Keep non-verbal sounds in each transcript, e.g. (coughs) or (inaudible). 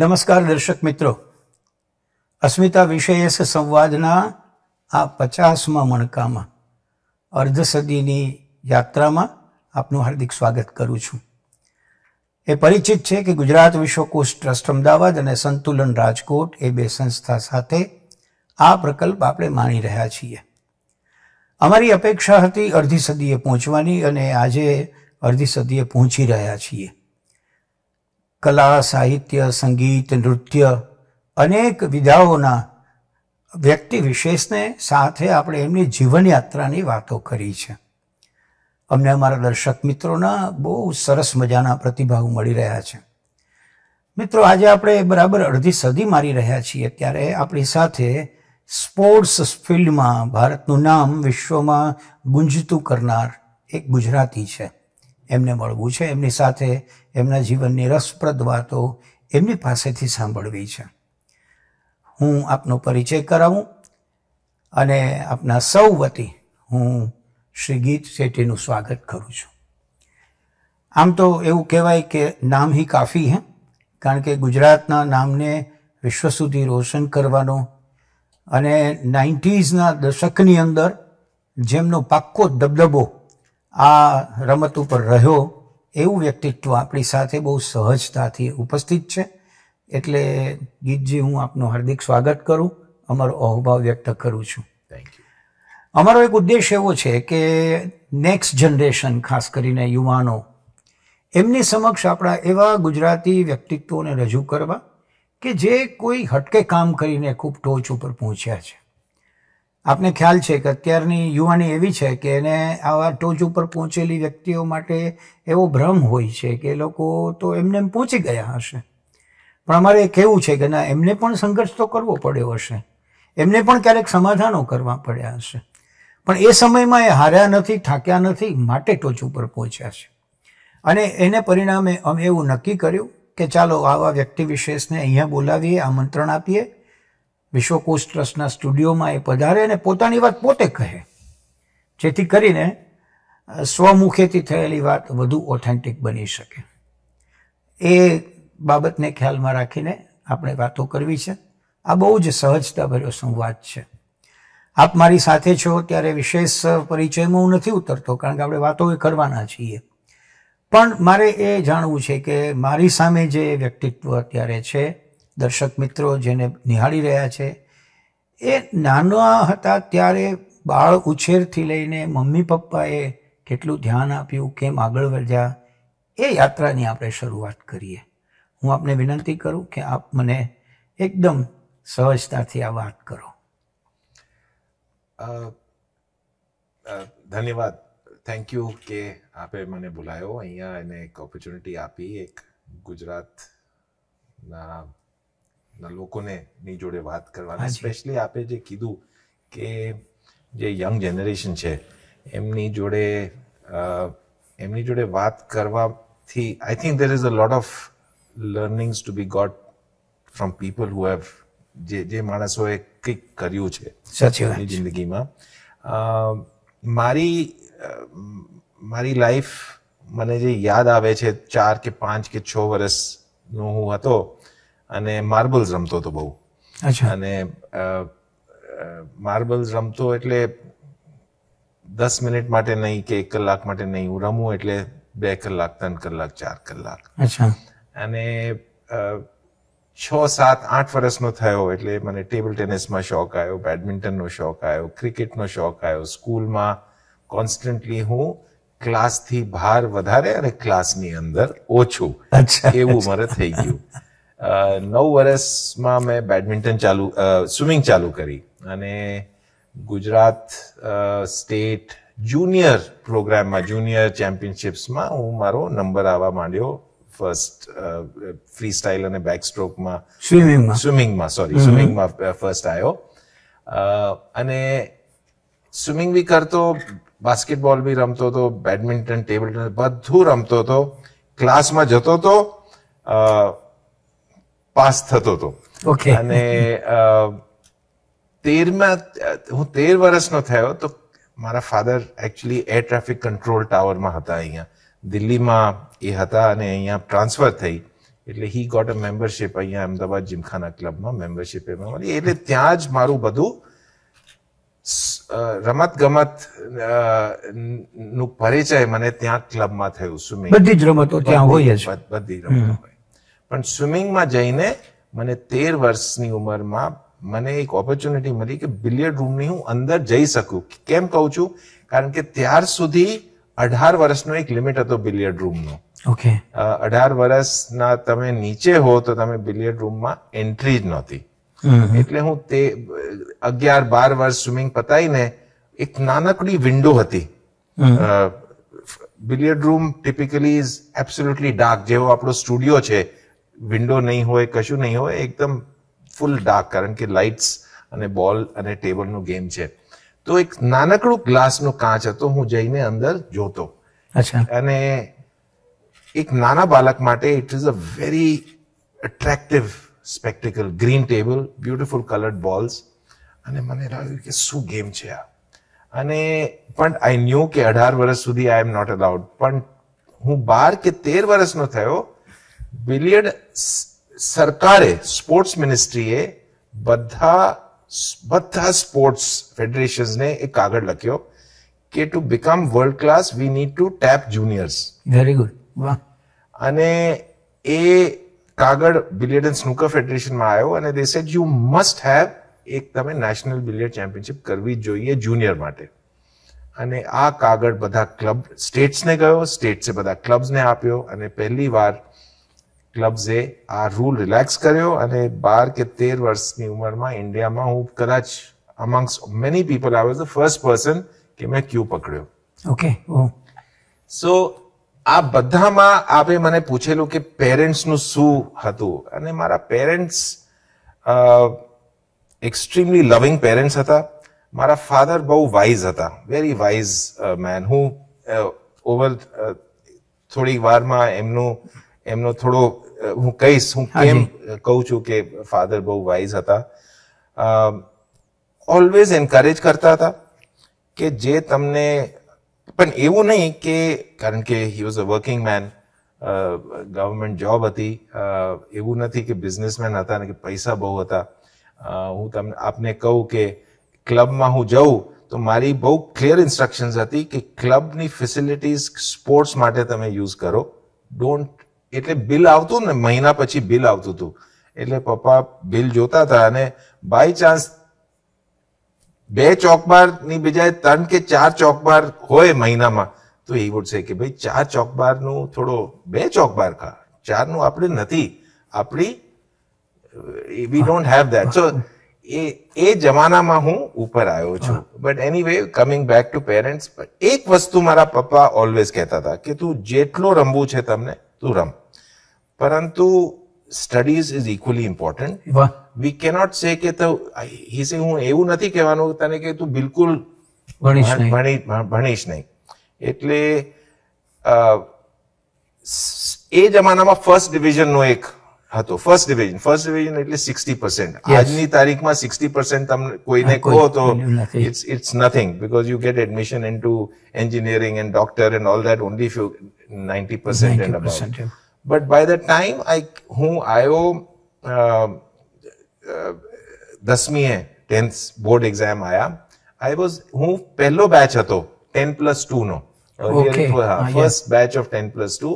નમસ્કાર દર્શક મિત્રો અસ્મિતા વિષયસ સંવાદના આ પચાસમાં મણકામાં અર્ધ સદીની યાત્રામાં આપનું હાર્દિક સ્વાગત કરું છું એ પરિચિત છે કે ગુજરાત વિશ્વકોશ ટ્રસ્ટ અમદાવાદ અને સંતુલન રાજકોટ એ બે સંસ્થા સાથે આ પ્રકલ્પ આપણે માણી રહ્યા છીએ અમારી અપેક્ષા હતી અડધી સદીએ પહોંચવાની અને આજે અડધી સદીએ પહોંચી રહ્યા છીએ કલા સાહિત્ય સંગીત નૃત્ય અનેક વિધાઓના વ્યક્તિ વિશેષને સાથે આપણે એમની જીવનયાત્રાની વાતો કરી છે અમને અમારા દર્શક મિત્રોના બહુ સરસ મજાના પ્રતિભાવ મળી રહ્યા છે મિત્રો આજે આપણે બરાબર અડધી સદી મારી રહ્યા છીએ ત્યારે આપણી સાથે સ્પોર્ટ્સ ફિલ્ડમાં ભારતનું નામ વિશ્વમાં ગુંજતું કરનાર એક ગુજરાતી છે એમને મળવું છે એમની સાથે એમના જીવનની રસપ્રદ વાતો એમની પાસેથી સાંભળવી છે હું આપનો પરિચય કરાવું અને આપના સૌ વતી હું શ્રી ગીત શેટ્ટીનું સ્વાગત કરું છું આમ તો એવું કહેવાય કે નામ હી કાફી હે કારણ કે ગુજરાતના નામને વિશ્વ સુધી રોશન કરવાનો અને નાઇન્ટીઝના દશકની અંદર જેમનો પાક્કો દબદબો આ રમત ઉપર રહ્યો એવું વ્યક્તિત્વ આપણી સાથે બહુ સહજતાથી ઉપસ્થિત છે એટલે ગીતજી હું આપનું હાર્દિક સ્વાગત કરું અમારો અહોભાવ વ્યક્ત કરું છું અમારો એક ઉદ્દેશ એવો છે કે નેક્સ્ટ જનરેશન ખાસ કરીને યુવાનો એમની સમક્ષ આપણા એવા ગુજરાતી વ્યક્તિત્વોને રજૂ કરવા કે જે કોઈ હટકે કામ કરીને ખૂબ ટોચ ઉપર પહોંચ્યા છે આપને ખ્યાલ છે કે અત્યારની યુવાની એવી છે કે એને આવા ટોચ ઉપર પહોંચેલી વ્યક્તિઓ માટે એવો ભ્રમ હોય છે કે એ લોકો તો એમને એમ પહોંચી ગયા હશે પણ અમારે એ કહેવું છે કે ના એમને પણ સંઘર્ષ તો કરવો પડ્યો હશે એમને પણ ક્યારેક સમાધાનો કરવા પડ્યા હશે પણ એ સમયમાં એ હાર્યા નથી થાક્યા નથી માટે ટોચ ઉપર પહોંચ્યા છે અને એને પરિણામે અમે એવું નક્કી કર્યું કે ચાલો આવા વ્યક્તિ વિશેષને અહીંયા બોલાવીએ આમંત્રણ આપીએ વિશ્વકોશ ટ્રસ્ટના સ્ટુડિયોમાં એ પધારે અને પોતાની વાત પોતે કહે જેથી કરીને સ્વમુખેથી થયેલી વાત વધુ ઓથેન્ટિક બની શકે એ બાબતને ખ્યાલમાં રાખીને આપણે વાતો કરવી છે આ બહુ જ સહજતાભર્યો સંવાદ છે આપ મારી સાથે છો ત્યારે વિશેષ પરિચયમાં હું નથી ઉતરતો કારણ કે આપણે વાતો એ કરવાના છીએ પણ મારે એ જાણવું છે કે મારી સામે જે વ્યક્તિત્વ અત્યારે છે દર્શક મિત્રો જેને નિહાળી રહ્યા છે એ નાના હતા ત્યારે બાળ ઉછેરથી લઈને મમ્મી પપ્પાએ કેટલું ધ્યાન આપ્યું કેમ આગળ વધ્યા એ યાત્રાની આપણે શરૂઆત કરીએ હું આપને વિનંતી કરું કે આપ મને એકદમ સહજતાથી આ વાત કરો ધન્યવાદ થેન્ક યુ કે આપે મને બોલાયો અહીંયા એને એક ઓપોર્ચ્યુનિટી આપી એક ગુજરાતના લોકોને ની જોડે વાત કરવાની સ્પેશિયલી આપે જે કીધું કે જે યંગ જનરેશન છે એમની જોડે એમની જોડે વાત કરવાથી I think there is a lot of learnings to be got from people who have જે જે માણસોએ કંઈક કર્યું છે સાચી જિંદગીમાં મારી મારી લાઈફ મને જે યાદ આવે છે ચાર કે પાંચ કે છ વર્ષનો હું હતો અને માર્બલ્સ રમતો હતો બહુ અને માર્બલ્સ રમતો એટલે દસ મિનિટ માટે નહીં કે એક કલાક માટે નહીં હું રમું એટલે બે કલાક ત્રણ કલાક ચાર કલાક અને છ સાત આઠ વર્ષનો થયો એટલે મને ટેબલ ટેનિસમાં શોખ આવ્યો બેડમિન્ટનનો શોખ આવ્યો ક્રિકેટનો શોખ આવ્યો સ્કૂલમાં કોન્સ્ટન્ટલી હું ક્લાસથી બહાર વધારે અને ક્લાસની અંદર ઓછું એવું મારે થઈ ગયું નવ વર્ષમાં મેં બેડમિન્ટન ચાલુ સ્વિમિંગ ચાલુ કરી અને ગુજરાત સ્ટેટ જુનિયર પ્રોગ્રામમાં જુનિયર ચેમ્પિયનશિપ્સમાં હું મારો નંબર આવવા માંડ્યો first freestyle and back સ્ટ્રોકમાં સ્વિમિંગમાં સ્વિમિંગમાં સોરી સ્વિમિંગમાં ફર્સ્ટ આવ્યો અને સ્વિમિંગ બી કરતો બાસ્કેટબોલ બી રમતો હતો બેડમિન્ટન ટેબલ ટેનિસ બધું રમતો હતો ક્લાસમાં જતો હતો પાસ થતો હતો ઓકે અને તેરમાં હું તેર વર્ષનો થયો તો મારા father actually air traffic control ટાવરમાં હતા અહીંયા દિલ્હીમાં એ હતા અને અહીંયા ટ્રાન્સફર થઈ એટલે હી ગોટ અ મેમ્બરશીપ અહીંયા અમદાવાદ જીમખાના ક્લબમાં મેમ્બરશીપ એમાં મળી એટલે ત્યાં જ મારું બધું રમત ગમત નું પરિચય મને ત્યાં ક્લબમાં થયું સુમિંગ બધી જ રમતો ત્યાં હોય બધી રમતો હોય પણ સ્વિમિંગમાં જઈને મને તેર વર્ષની ઉંમરમાં મને એક ઓપોર્ચ્યુનિટી મળી કે બિલિયર્ડ રૂમની હું અંદર જઈ શકું કેમ કહું છું કારણ કે ત્યાર સુધી અઢાર વર્ષનો એક લિમિટ હતો બિલિયર્ડ રૂમનો ઓકે અઢાર વર્ષના તમે નીચે હો તો તમે બિલિયર્ડ રૂમમાં એન્ટ્રી જ નહોતી એટલે હું તે અગિયાર બાર વર્ષ સ્વિમિંગ પતાવીને એક નાનકડી વિન્ડો હતી billiard room typically is absolutely dark જેવો આપણો સ્ટુડિયો છે વિન્ડો નહીં હોય કશું નહીં હોય એકદમ ફૂલ ડાર્ક કારણ કે લાઇટ્સ અને બોલ અને ટેબલનું ગેમ છે તો એક નાનકડું ગ્લાસનો કાચ હતો હું જઈને અંદર જોતો અને એક નાના બાળક માટે it is a very attractive spectacle green table beautiful coloured balls અને મને લાગ્યું કે શું ગેમ છે આ અને પણ આઈ ન્યુ કે અઢાર વર્ષ સુધી આઈ એમ નોટ અલાઉડ પણ હું બાર કે તેર વર્ષનો થયો બિલિયર્ડ સરકારે સ્પોર્ટ્સ મિનિસ્ટ્રીએ બધા બધા સ્પોર્ટ્સ ફેડરેશન્સને એક કાગળ લખ્યો કે to become world class we need to tap juniors very good અને એ કાગળ બિલિયર્ડ એન્ડ સ્નૂકર ફેડરેશનમાં આવ્યો અને they said you must have એક તમે નેશનલ બિલિયર્ડ ચેમ્પિયનશિપ કરવી જોઈએ જુનિયર માટે અને આ કાગળ બધા ક્લબ સ્ટેટ્સને ગયો સ્ટેટ્સે બધા ક્લબ્સને આપ્યો અને પહેલી વાર ક્લબ્સે આ રૂલ રિલેક્સ કર્યો અને બાર કે તેર વર્ષની ઉંમરમાં ઇન્ડિયામાં હું કદાચ amongst many people I was the first person કે મેં ક્યુ પકડ્યો ઓકે સો આ બધામાં આપે મને પૂછેલું કે પેરેન્ટ્સનું શું હતું અને મારા પેરેન્ટ્સ એક્સ્ટ્રીમલી લવિંગ પેરેન્ટ્સ હતા મારા ફાધર બહુ વાઇઝ હતા વેરી વાઇઝ મેન હું ઓવર થોડીક વારમાં એમનું એમનો થોડો હું કહીશ હું કેમ કહું છું કે ફાધર બહુ વાઇઝ હતા ઓલવેઝ એન્કરેજ કરતા હતા કે જે તમને પણ એવું નહીં કે કારણ કે he was a working man government job હતી એવું નથી કે બિઝનેસમેન હતા ને કે પૈસા બહુ હતા હું તમને આપને કહું કે ક્લબમાં હું જઉં તો મારી બહુ ક્લિયર ઇન્સ્ટ્રક્શન્સ હતી કે ક્લબની ફેસિલિટીઝ સ્પોર્ટ્સ માટે તમે યુઝ કરો ડોન્ટ એટલે બિલ આવતું ને મહિના પછી બિલ આવતું હતું એટલે પપ્પા બિલ જોતા હતા અને બાય ચાન્સ બે ચોકબાર ની બજાય ત્રણ કે ચાર ચોકબાર હોય મહિનામાં તો એ વુડ છે કે ભાઈ ચાર ચોકબારનું થોડો બે ચોકબાર ખા ચાર નું આપણે નથી આપણી we don't have that so એ એ જમાનામાં હું ઉપર આવ્યો છું but anyway coming back to parents એક વસ્તુ મારા પપ્પા ઓલવેઝ કહેતા હતા કે તું જેટલું રમવું છે તમને Turam. પરંતુ studies is equally important we cannot say કે તો હિસે હું એવું નથી કહેવાનું તને કે તું બિલકુલ ભણીશ નહીં એટલે એ જમાનામાં ફર્સ્ટ ડિવિઝનનો એક હા તો ફર્સ્ટ ડિવિઝન ફર્સ્ટ ડિવિઝન એટલે સિક્સટી પર્સન્ટ આજની તારીખમાં સિક્સટી પર્સન્ટ તમને કોઈને કહો તો it's it's nothing because you get admission into engineering and doctor and all that only few ninety percent and about but by the time I હું આવ્યો દસમીએ tenth board exam આયા I was હું પહેલો batch હતો ten plus ટુનો first batch of ten plus two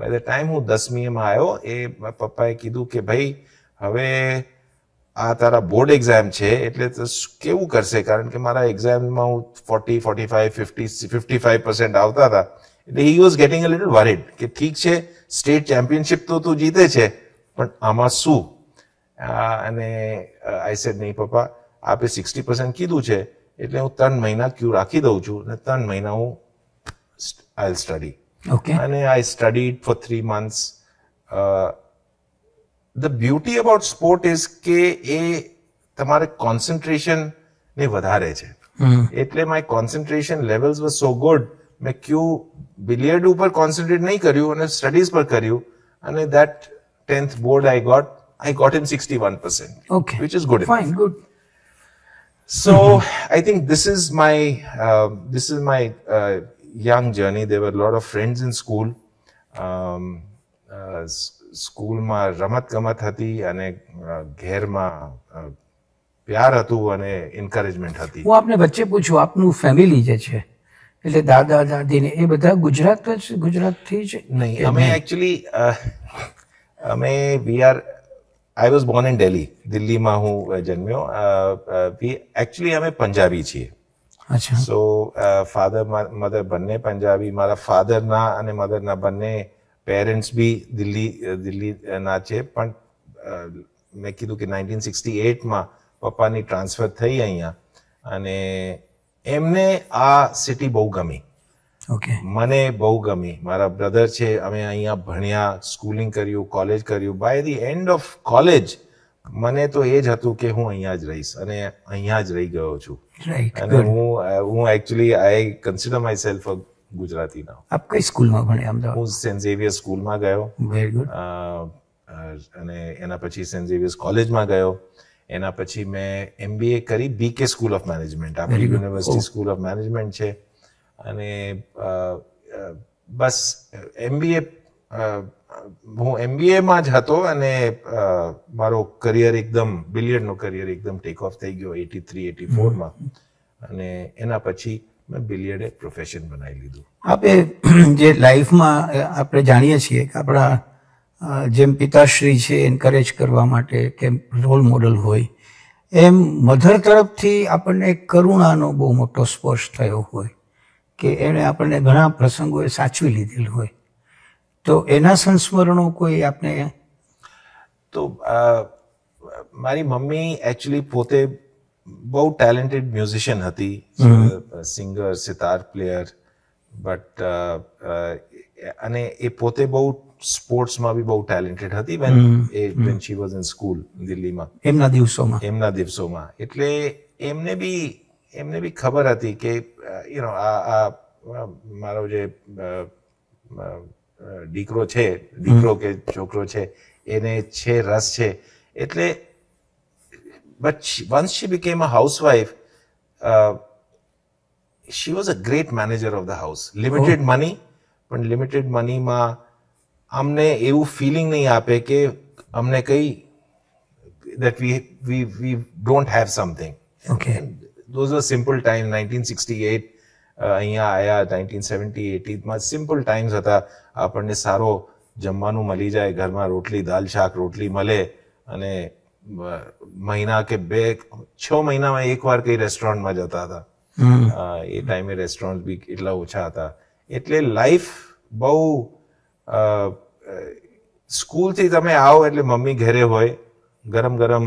by the time હું દસમી એમાં આવ્યો એ પપ્પાએ કીધું કે ભાઈ હવે આ તારા બોર્ડ એક્ઝામ છે એટલે તો કેવું કરશે કારણ કે મારા એક્ઝામમાં હું forty forty five fifty fifty five percent આવતા હતા એટલે he was getting a little worried કે ઠીક છે સ્ટેટ ચેમ્પિયનશિપ તો તું જીતે છે પણ આમાં શું અને આઈ સેડ નહીં પપ્પા આપે સિક્સટી પર્સન્ટ કીધું છે એટલે હું ત્રણ મહિના ક્યુ રાખી દઉં છું અને ત્રણ મહિના હું I study Okay. And I studied for three months. Uh, the beauty about sport is કે એ તમારે કોન્સન્ટ્રેશન ને વધારે છે એટલે my concentration levels were so good મેં ક્યુ બિલિયર્ડ ઉપર કોન્સન્ટ્રેટ નહીં કર્યું અને સ્ટડીઝ પર કર્યું અને that tenth board I got I got in sixty one percent okay which is good fine good so I think this is my this is my young journey. There were a lot of friends in school. Um, uh, સ્કૂલમાં રમત ગમત હતી અને ઘેરમાં પ્યાર હતું અને encouragement હતી હું આપને વચ્ચે પૂછું આપનું ફેમિલી જે છે એટલે દાદા દાદી ને એ બધા ગુજરાત જ ગુજરાતથી જ નહીં અમે એકચ્યુઅલી અમે we are I was born in Delhi દિલ્હીમાં હું જન્મ્યો વી એકચ્યુઅલી અમે પંજાબી છીએ અચ્છા સો ફાધર મધર બંને પંજાબી મારા ફાધરના અને મધરના બંને પેરેન્ટ્સ બી દિલ્હી દિલ્હીના છે પણ મેં કીધું કે નાઇન્ટીન સિક્સટી એટમાં પપ્પાની ટ્રાન્સફર થઈ અહીંયા અને એમને આ સિટી બહુ ગમી ઓકે મને બહુ ગમી મારા બ્રધર છે અમે અહીંયા ભણ્યા સ્કૂલિંગ કર્યું કોલેજ કર્યું by the end of college મને તો એ જ હતું કે હું અહીંયા જ રહીશ અને અહીંયા જ રહી ગયો છું અને હું હું actually I consider myself a Gujarati now આપ કઈ સ્કૂલમાં ભણ્યા અમદાવાદ હું સેન્ટ ઝેવિયર સ્કૂલમાં ગયો વેરી ગુડ અને એના પછી સેન્ટ ઝેવિયર્સ કોલેજમાં ગયો એના પછી મેં એમબીએ કરી બીકે સ્કૂલ ઓફ મેનેજમેન્ટ આપણી યુનિવર્સિટી સ્કૂલ ઓફ મેનેજમેન્ટ છે અને બસ એમબીએ હું એમબીએમાં જ હતો અને મારો કરિયર એકદમ બિલિયર્ડનું કરિયર એકદમ ટેક ઓફ થઈ ગયો એટી થ્રી એટી ફોરમાં અને એના પછી મેં બિલિયર્ડે પ્રોફેશન બનાવી લીધું આપણે (clears throat) જે લાઈફમાં આપણે જાણીએ છીએ કે આપણા જેમ પિતાશ્રી છે એન્કરેજ કરવા માટે કે રોલ મોડલ હોય એમ મધર તરફથી આપણને એક કરુણાનો બહુ મોટો સ્પર્શ થયો હોય કે એણે આપણને ઘણા પ્રસંગોએ સાચવી લીધેલ હોય તો એના સંસ્મરણો કોઈ આપને તો મારી મમ્મી એકચ્યુઅલી પોતે બહુ ટેલેન્ટેડ મ્યુઝિશિયન હતી સિંગર સિતાર પ્લેયર બટ અને એ પોતે બહુ સ્પોર્ટ્સમાં બી બહુ ટેલેન્ટેડ હતી વેન એ when she was in school દિલ્હીમાં એમના દિવસોમાં એમના દિવસોમાં એટલે એમને બી એમને બી ખબર હતી કે યુ નો આ મારો જે દીકરો છે દીકરો કે છોકરો છે એને છે રસ છે એટલે but once she became a housewife she was a great manager of the house limited money પણ લિમિટેડ મનીમાં અમને એવું ફિલિંગ નહીં આપે કે અમને કઈ that we we we don't have something okay those a simple time nineteen sixty eight અહીંયા આવ્યા નાઇન્ટીન સેવન્ટી એટીમાં સિમ્પલ ટાઈમ્સ હતા આપણને સારો જમવાનું મળી જાય ઘરમાં રોટલી દાલ શાક રોટલી મળે અને મહિના કે બે છ મહિનામાં એકવાર કઈ રેસ્ટોરન્ટમાં જતા હતા એ ટાઈમે રેસ્ટોરન્ટ બી એટલા ઓછા હતા એટલે લાઈફ બહુ સ્કૂલથી તમે આવો એટલે મમ્મી ઘરે હોય ગરમ ગરમ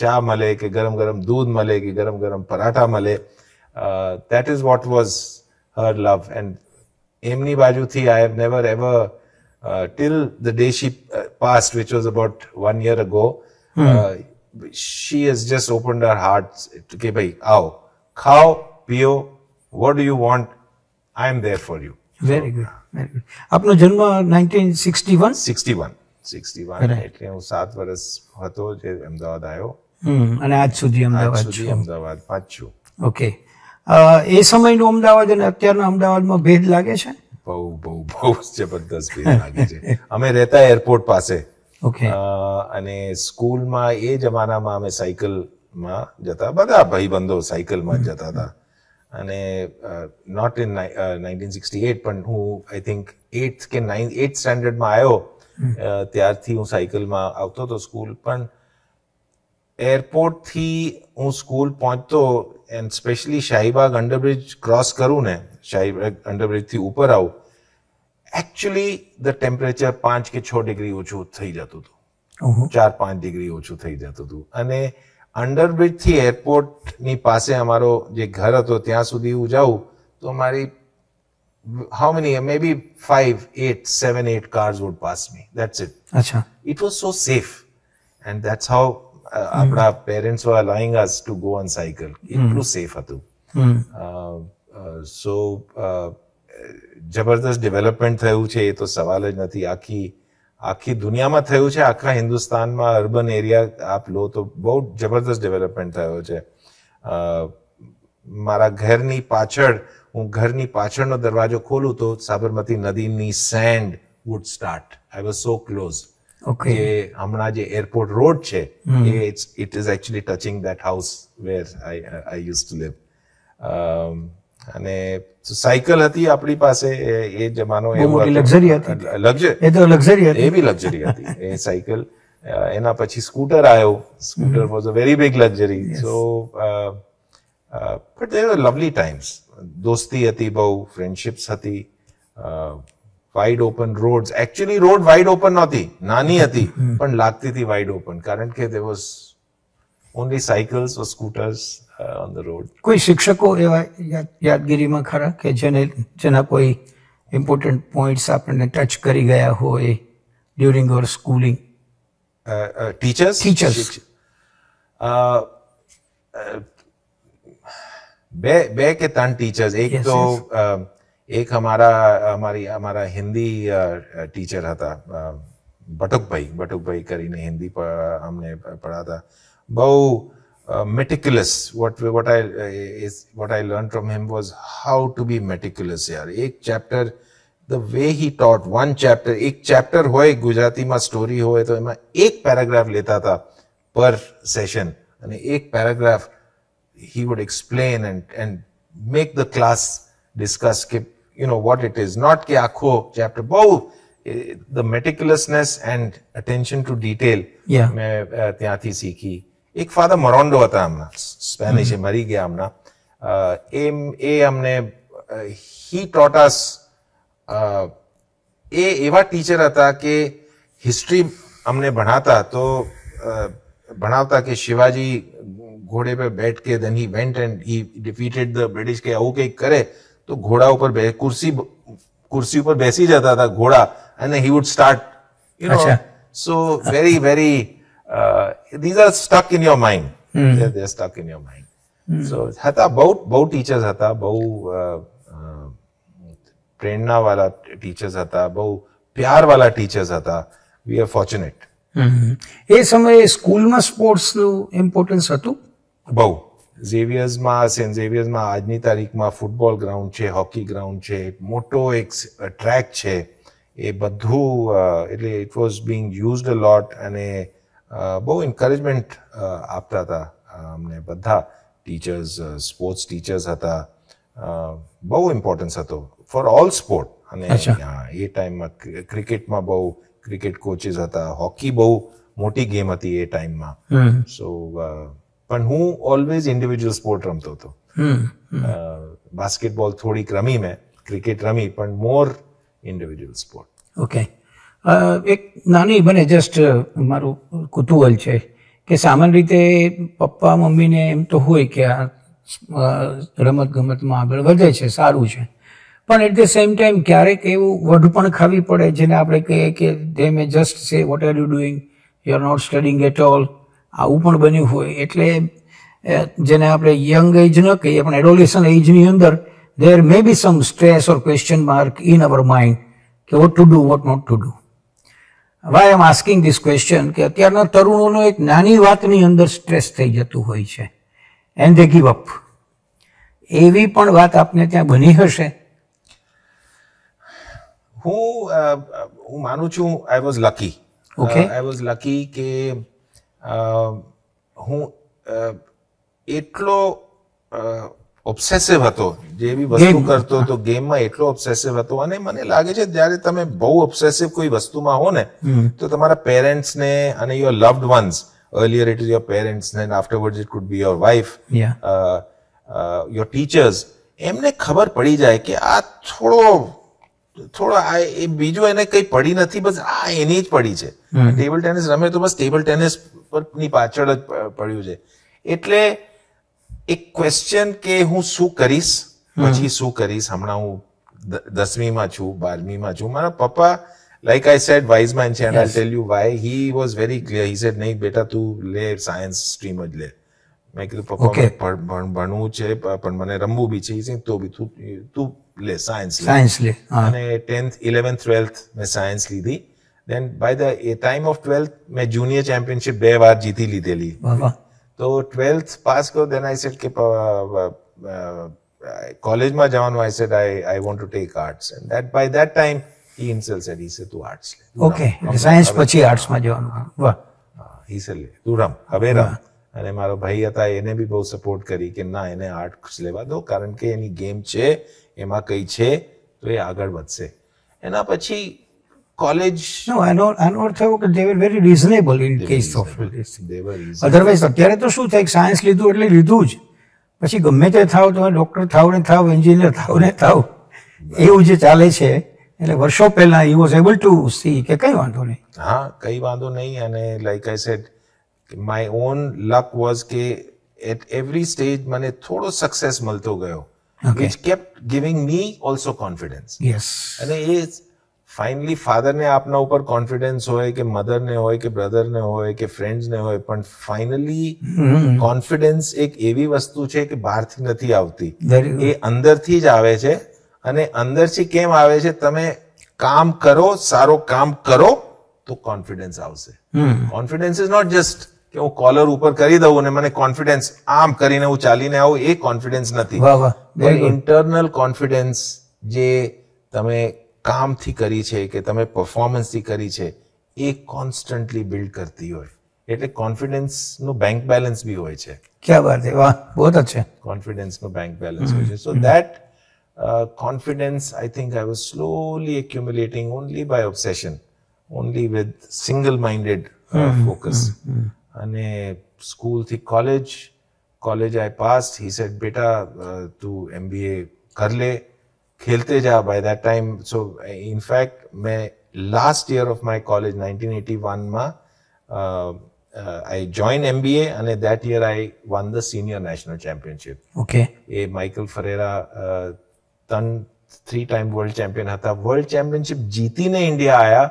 ચા મળે કે ગરમ ગરમ દૂધ મળે કે ગરમ ગરમ પરાઠા મળે Uh, that is what was her love. And Emni Baju thi, I have never ever, uh, till the day she uh, passed, which was about one year ago, mm. she has just opened her heart. Okay, bhai, aao, khao, pio, what do you want? I am there for you. Very so, good. Very good. આપનો જન્મ 1961 61 61 એટલે હું 7 વર્ષ હતો જે અમદાવાદ આવ્યો અને આજ સુધી અમદાવાદ આજ સુધી અમદાવાદ પાછું ઓકે એ સમયનું અમદાવાદ અને અત્યારના અમદાવાદમાં ભેદ લાગે છે બહુ બહુ બહુ જબરદસ્ત ભેદ લાગે છે અમે રહેતા એરપોર્ટ પાસે ઓકે અને સ્કૂલમાં એ જમાનામાં અમે સાયકલમાં જતા બધા ભાઈબંધો સાયકલમાં જતા હતા અને not in nineteen sixty eight પણ હું આઈ થિંક એઇથ કે નાઇન એઇથ સ્ટાન્ડર્ડમાં આવ્યો ત્યારથી હું સાયકલમાં આવતો હતો સ્કૂલ પણ એરપોર્ટથી હું સ્કૂલ પહોંચતો and specially Shahibaug underbridge cross કરું ને શાહીબાગ અંડરબ્રિજથી ઉપર આવું એકચ્યુઅલી ધ ટેમ્પરેચર પાંચ કે છ ડિગ્રી ઓછું થઈ જતું હતું ચાર પાંચ ડિગ્રી ઓછું થઈ જતું હતું અને અંડરબ્રિજથી એરપોર્ટની પાસે અમારો જે ઘર હતો ત્યાં સુધી હું જાઉં તો મારી how many maybe five eight seven eight cars would pass me that's it Achha. it was so safe and that's how આપણા parents were allowing us to go on cycle એટલું સેફ હતું સો જબરદસ્ત development થયું છે એ તો સવાલ જ નથી આખી આખી દુનિયામાં થયું છે આખા હિન્દુસ્તાનમાં અર્બન એરિયા આપ લો તો બહુ જબરદસ્ત ડેવલપમેન્ટ થયો છે મારા ઘરની પાછળ હું ઘરની પાછળનો દરવાજો ખોલું તો સાબરમતી નદીની sand would start I was so close okay હમણાં જે એરપોર્ટ રોડ છે એ it is actually touching that house where I I use to live અને સાયકલ હતી આપણી પાસે એ જમાનો લક્ઝરી હતી લક્ઝરી એ તો લક્ઝરી હતી એ બી લક્ઝરી હતી એ સાયકલ એના પછી સ્કૂટર આવ્યો scooter was a very big luxury so but they lovely times દોસ્તી હતી બહુ ફ્રેન્ડશિપ્સ હતી wide open roads actually road wide open નહોતી નાની હતી પણ લાગતી હતી વાઇડ ઓપન કારણ કે there was only cycles or scooters on the road કોઈ શિક્ષકો એવા યાદગીરીમાં ખરા કે જેને જેના કોઈ ઇમ્પોર્ટન્ટ પોઈન્ટ્સ આપણને ટચ કરી ગયા હોય during our schooling teachers teachers બે બે કે ત્રણ ટીચર્સ એક તો एक हमारा हमारी हमारा हिंदी टीचर હતા બટુક ભાઈ બટુક ભાઈ કરીને હિન્દી અમને પઢાતા બહુ meticulous what what I is what I learned from him was how to be meticulous યાર એક chapter the way he taught one chapter એક ચેપ્ટર હોય ગુજરાતી માં સ્ટોરી હોય તો એમાં એક પેરેગ્રાફ લેતા હતા પર સેશન અને એક paragraph he would explain and and make the class discuss કી you know what it is not ki aakho chapter bahut the meticulousness and attention to detail yeah main ત્યાંથી શીખી એક ફાધર મરોન્ડો હતા હમણાં સ્પેનિશ મરી ગયા હમણાં એમ એ અમને હી ટોટ અસ એ એવા ટીચર હતા કે હિસ્ટ્રી અમને ભણાતા તો ભણાવતા કે શિવાજી ઘોડે પર બેઠ કે then he went and he defeated the British કે આવું કંઈક કરે तो घोड़ा ऊपर कुर्सी कुर्सी ऊपर बैस ही जाता था घोड़ा and he would start you know so very very these are stuck in your mind. Mm. They're, they're stuck in your mind. Mm. So हता बहुत बहुत teachers हता बहुत प्रेरणा वाला teachers हता बहुत प्यार वाला teachers हता. We are fortunate. એ સમયે સ્કૂલમાં સ્પોર્ટ્સનું ઇમ્પોર્ટન્સ હતું બહુ ઝેવિયર્સમાં સેન્ટ ઝેવિયર્સમાં આજની તારીખમાં ફૂટબોલ ગ્રાઉન્ડ છે હોકી ગ્રાઉન્ડ છે મોટો એક ટ્રેક છે એ બધું એટલે it was being used lot અને બહુ એન્કરેજમેન્ટ આપતા હતા અમને બધા ટીચર્સ સ્પોર્ટ્સ ટીચર્સ હતા બહુ ઇમ્પોર્ટન્સ હતો ફોર ઓલ સ્પોર્ટ અને એ ટાઈમમાં ક્રિકેટમાં બહુ ક્રિકેટ કોચિસ હતા હોકી બહુ મોટી ગેમ હતી એ ટાઈમમાં સો પણ હું ઓલવેઝ ઇન્ડિવિજ્યુઅલ સ્પોર્ટ રમતો હતો બાસ્કેટબોલ થોડીક રમી મેં ક્રિકેટ રમી પણ મોર ઇન્ડિવિજ્યુઅલ સ્પોર્ટ ઓકે એક નાની મને જસ્ટ મારું કુતૂહલ છે કે સામાન્ય રીતે પપ્પા મમ્મીને એમ તો હોય કે આ રમત ગમતમાં આગળ વધે છે સારું છે પણ એટ ધ સેમ ટાઈમ ક્યારેક એવું વઢ પણ ખાવી પડે જેને આપણે કહીએ કે they may just say what are you doing you are not studying at all આવું પણ બન્યું હોય એટલે જેને આપણે યંગ એજ ન કહીએ પણ એડોલેશન એજની અંદર there may be some stress or question mark in our mind કે what to do what not to do why am asking this question કે અત્યારના તરુણોનો એક નાની વાતની અંદર સ્ટ્રેસ થઈ જતું હોય છે એન્ડ ધે ગીવ અપ એવી પણ વાત આપને ત્યાં બની હશે હું હું માનું છું I was lucky okay I was lucky કે હું એટલો ઓબ્સેસિવ હતો જે બી વસ્તુ કરતો હતો ગેમમાં એટલો ઓબ્સેસિવ હતો અને મને લાગે છે જ્યારે તમે બહુ ઓબ્સેસિવ કોઈ વસ્તુમાં હો ને તો તમારા પેરેન્ટ્સને અને your loved ones earlier it is your parents and afterwards it could be your wife yeah. uh, uh, your એમને ખબર પડી જાય કે આ થોડો થોડા આ એ બીજું એને કઈ પડી નથી બસ આ એની જ પડી છે ટેબલ ટેનિસ રમે તો બસ ટેબલ ટેનિસ ની પાછળ જ પડ્યું છે એટલે એક ક્વેશ્ચન કે હું શું કરીશ પછી શું કરીશ હમણાં હું દસમીમાં છું બારમીમાં છું મારા પપ્પા like I said wise mind છે and I tell you why he was very clear he said નહીં બેટા તું લે સાયન્સ સ્ટ્રીમ જ લે મેં કીધું પપ્પા ભણવું છે પણ મને રમવું બી છે તો બી તું તું લે સાયન્સ સાયન્સ લે અને 10th 11th 12th મેં સાયન્સ લીધી then by the a time of 12th મેં જુનિયર ચેમ્પિયનશિપ બે વાર જીતી લીધેલી તો 12th પાસ કર્યો દેન આઈ સેડ કે કોલેજમાં જવાનું I said I I want to take arts and that by that time he himself said he said તું આર્ટ્સ લે ઓકે સાયન્સ પછી આર્ટ્સમાં જવાનું વાહ હી સેડ લે તું રમ હવે રમ અને મારો ભાઈ હતા એને બી બહુ સપોર્ટ કરી કે ના એને આર્ટ્સ લેવા દો કારણ કે એની ગેમ છે એમાં કઈ છે તો એ આગળ વધશે એના પછી કોલેજ નો આનો આનો અર્થ એવો કે they were very reasonable in case of otherwise અત્યારે તો શું થાય સાયન્સ લીધું એટલે લીધું જ પછી ગમે તે થાવ તમે ડૉક્ટર થાવ ને થાવ એન્જિનિયર થાવ ને થાવ એવું જે ચાલે છે એટલે વર્ષો પહેલા he was able to see કે કંઈ વાંધો નહીં હા કંઈ વાંધો નહીં અને like I said my own luck was કે એટ એવરી સ્ટેજ મને થોડો સક્સેસ મળતો ગયો okay. which kept giving me also confidence. Yes. અને એ ફાઇનલી ફાધરને આપના ઉપર કોન્ફિડન્સ હોય કે મધરને હોય કે બ્રધરને હોય કે ફ્રેન્ડ્સને હોય પણ ફાઇનલી કોન્ફિડન્સ એક એવી વસ્તુ છે કે બહારથી નથી આવતી એ અંદરથી જ આવે છે અને અંદરથી કેમ આવે છે તમે કામ કરો સારો કામ કરો તો કોન્ફિડન્સ આવશે કોન્ફિડન્સ ઇઝ નોટ જસ્ટ કે હું કોલર ઉપર કરી દઉં અને મને કોન્ફિડન્સ આમ કરીને હું ચાલીને આવું એ કોન્ફિડન્સ નથી ઇન્ટરનલ કોન્ફિડન્સ જે તમે કામથી કરી છે કે તમે પરફોર્મન્સથી કરી છે એ કોન્સ્ટન્ટલી બિલ્ડ કરતી હોય એટલે કોન્ફિડન્સનું બેંક બેલેન્સ બી હોય છે ક્યાં વાત છે વાહ બહુ અચ્છા કોન્ફિડન્સનું બેંક બેલેન્સ હોય છે so that confidence I think I was slowly accumulating only by obsession only with single minded focus અને સ્કૂલથી college college I pass he said બેટા તું એમબીએ કર લે ખેલતે જા by that time so in fact મેં last year of my college nineteen eighty વનમાં આઈ જોઈન એમબીએ અને that year I won the senior national championship okay એ Michael Ferreira then three time world champion હતા વર્લ્ડ ચેમ્પિયનશિપ જીતીને India આવ્યા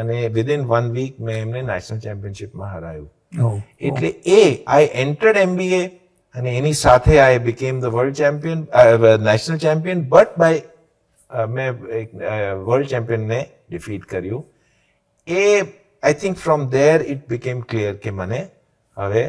અને within one week મેં એમને નેશનલ ચેમ્પિયનશિપમાં હરાયું એટલે એ આઈ એન્ટર્ડ એમબીએ અને એની સાથે I became the world champion national champion but by મેં એક વર્લ્ડ ચેમ્પિયનને ડિફીટ કર્યું એ I think from there it became clear કે મને હવે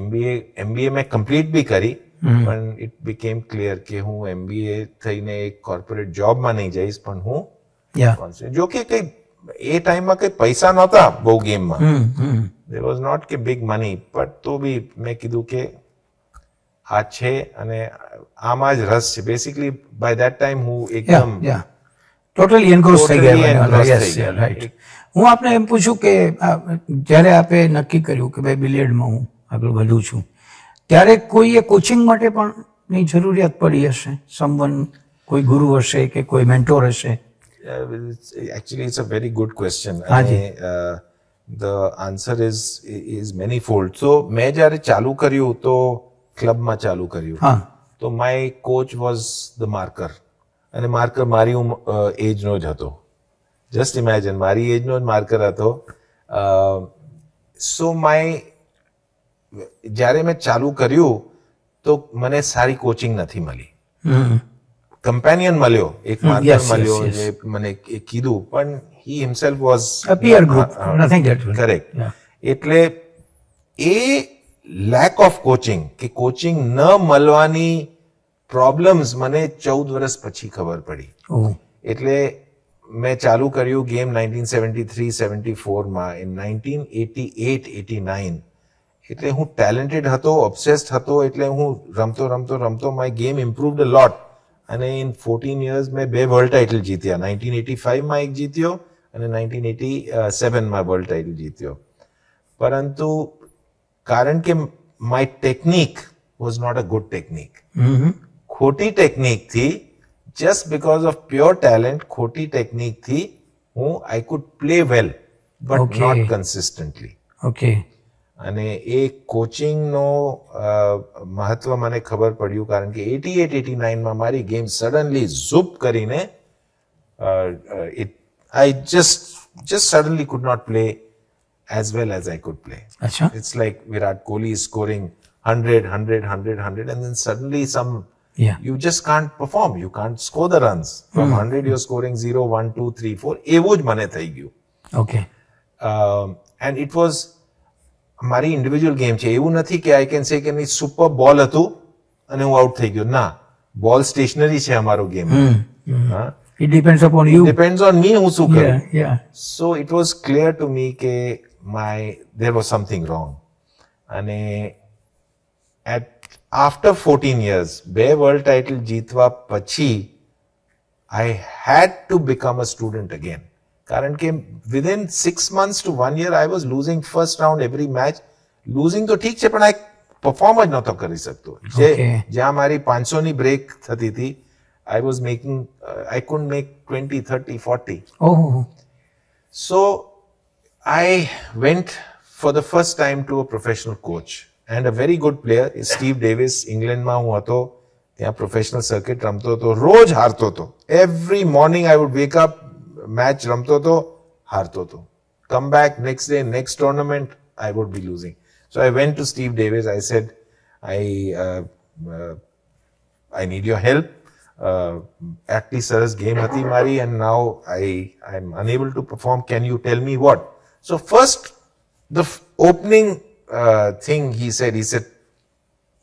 એમબીએ એમબીએ મેં કમ્પ્લીટ બી કરી પણ ઇટ બીકેમ ક્લિયર કે હું એમબીએ થઈને એક કોર્પોરેટ જોબમાં નહીં જઈશ પણ હું જો કે કંઈ એ ટાઈમમાં કઈ પૈસા નહોતા બહુ ગેમમાં દેર વોઝ નોટ કે બિગ મની બટ તો બી મેં કીધું કે આ છે અને આમાં જ રસ છે બેસિકલી બાય દેટ ટાઈમ હું એકદમ ટોટલી એન્ક્રોચ થઈ ગયા રાઈટ હું આપને એમ પૂછું કે જ્યારે આપે નક્કી કર્યું કે ભાઈ બિલિયર્ડમાં હું આગળ વધું છું ત્યારે કોઈએ કોચિંગ માટે પણ ની જરૂરિયાત પડી હશે સમવન કોઈ ગુરુ હશે કે કોઈ મેન્ટોર હશે Uh, actually, it's a very good question. અને the answer is is manyfold so મેં જ્યારે ચાલુ કર્યું તો ક્લબમાં ચાલુ કર્યું તો my coach was the marker અને માર્કર મારી એજનો જ હતો જસ્ટ ઇમેજિન મારી એજનો જ માર્કર હતો સો માય જ્યારે મેં ચાલુ કર્યું તો મને સારી કોચિંગ નથી મળી companion Malayo, ek Martha yes, Malayo, yes, yes. મને કીધું પણ he himself was a peer group, uh, nothing that correct. એટલે એ લેક ઓફ કોચિંગ કે કોચિંગ ન મળવાની પ્રોબ્લેમ્સ મને ચૌદ વર્ષ પછી ખબર પડી એટલે મેં ચાલુ કર્યું game nineteen seventy three seventy ફોરમાં in nineteen eighty eight eighty nine એટલે હું ટેલેન્ટેડ હતો ઓબ્સેસ્ડ હતો એટલે હું રમતો રમતો રમતો my game improved a lot અને ઇન ફોર્ટીન યર્સ મેં બે વર્લ્ડ ટાઇટલ જીત્યા નાઇન્ટીન એટી ફાઇવમાં એક જીત્યો અને નાઇન્ટીન એટી સેવનમાં વર્લ્ડ ટાઇટલ જીત્યો પરંતુ કારણ કે my technique was not a good technique ખોટી ટેકનિકથી just because of pure talent ખોટી ટેકનિકથી હું I could play well but not consistently okay અને એ કોચિંગનો મહત્વ મને ખબર પડ્યું કારણ કે એટી એટ એટી નાઇનમાં મારી ગેમ સડનલી ઝૂપ કરીને it I just just suddenly could not play as well as I could play it's like Virat Kohli scoring hundred hundred hundred hundred and then suddenly some you just can't perform you You score score the runs. From mm. 100, you're scoring 0, 1, 2, એવું જ મને થઈ ગયું. Okay and it was મારી individual game છે એવું નથી કે આઈ કેન સે કે નહીં સુપર બોલ હતું અને હું આઉટ થઈ ગયો ના બોલ સ્ટેશનરી છે અમારો ગેમ હા it depends upon you depends on me હું શું કરું so it was clear to me કે my there was something wrong અને એટ આફ્ટર ફોર્ટીન યર્સ બે વર્લ્ડ ટાઇટલ જીતવા પછી I had to become a student again કારણ કે within six months to one year I was losing first round every match losing તો ઠીક છે પણ આ પરફોર્મ જ નહોતો કરી શકતો જે જ્યાં મારી પાંચસો ની બ્રેક થતી હતી I was making I could make twenty thirty forty so I went for the first time to a professional coach and a very good player Steve Davis ઇંગ્લેન્ડમાં હું હતો ત્યાં પ્રોફેશનલ સર્કિટ રમતો હતો રોજ હારતો હતો every morning I would wake up match રમતો હતો હારતો હતો come back next day next tournament I would be losing so I went to Steve Davis I said I I need your help આટલી સરસ ગેમ હતી મારી and now I I am unable to perform can you tell me what so first the opening thing he said he said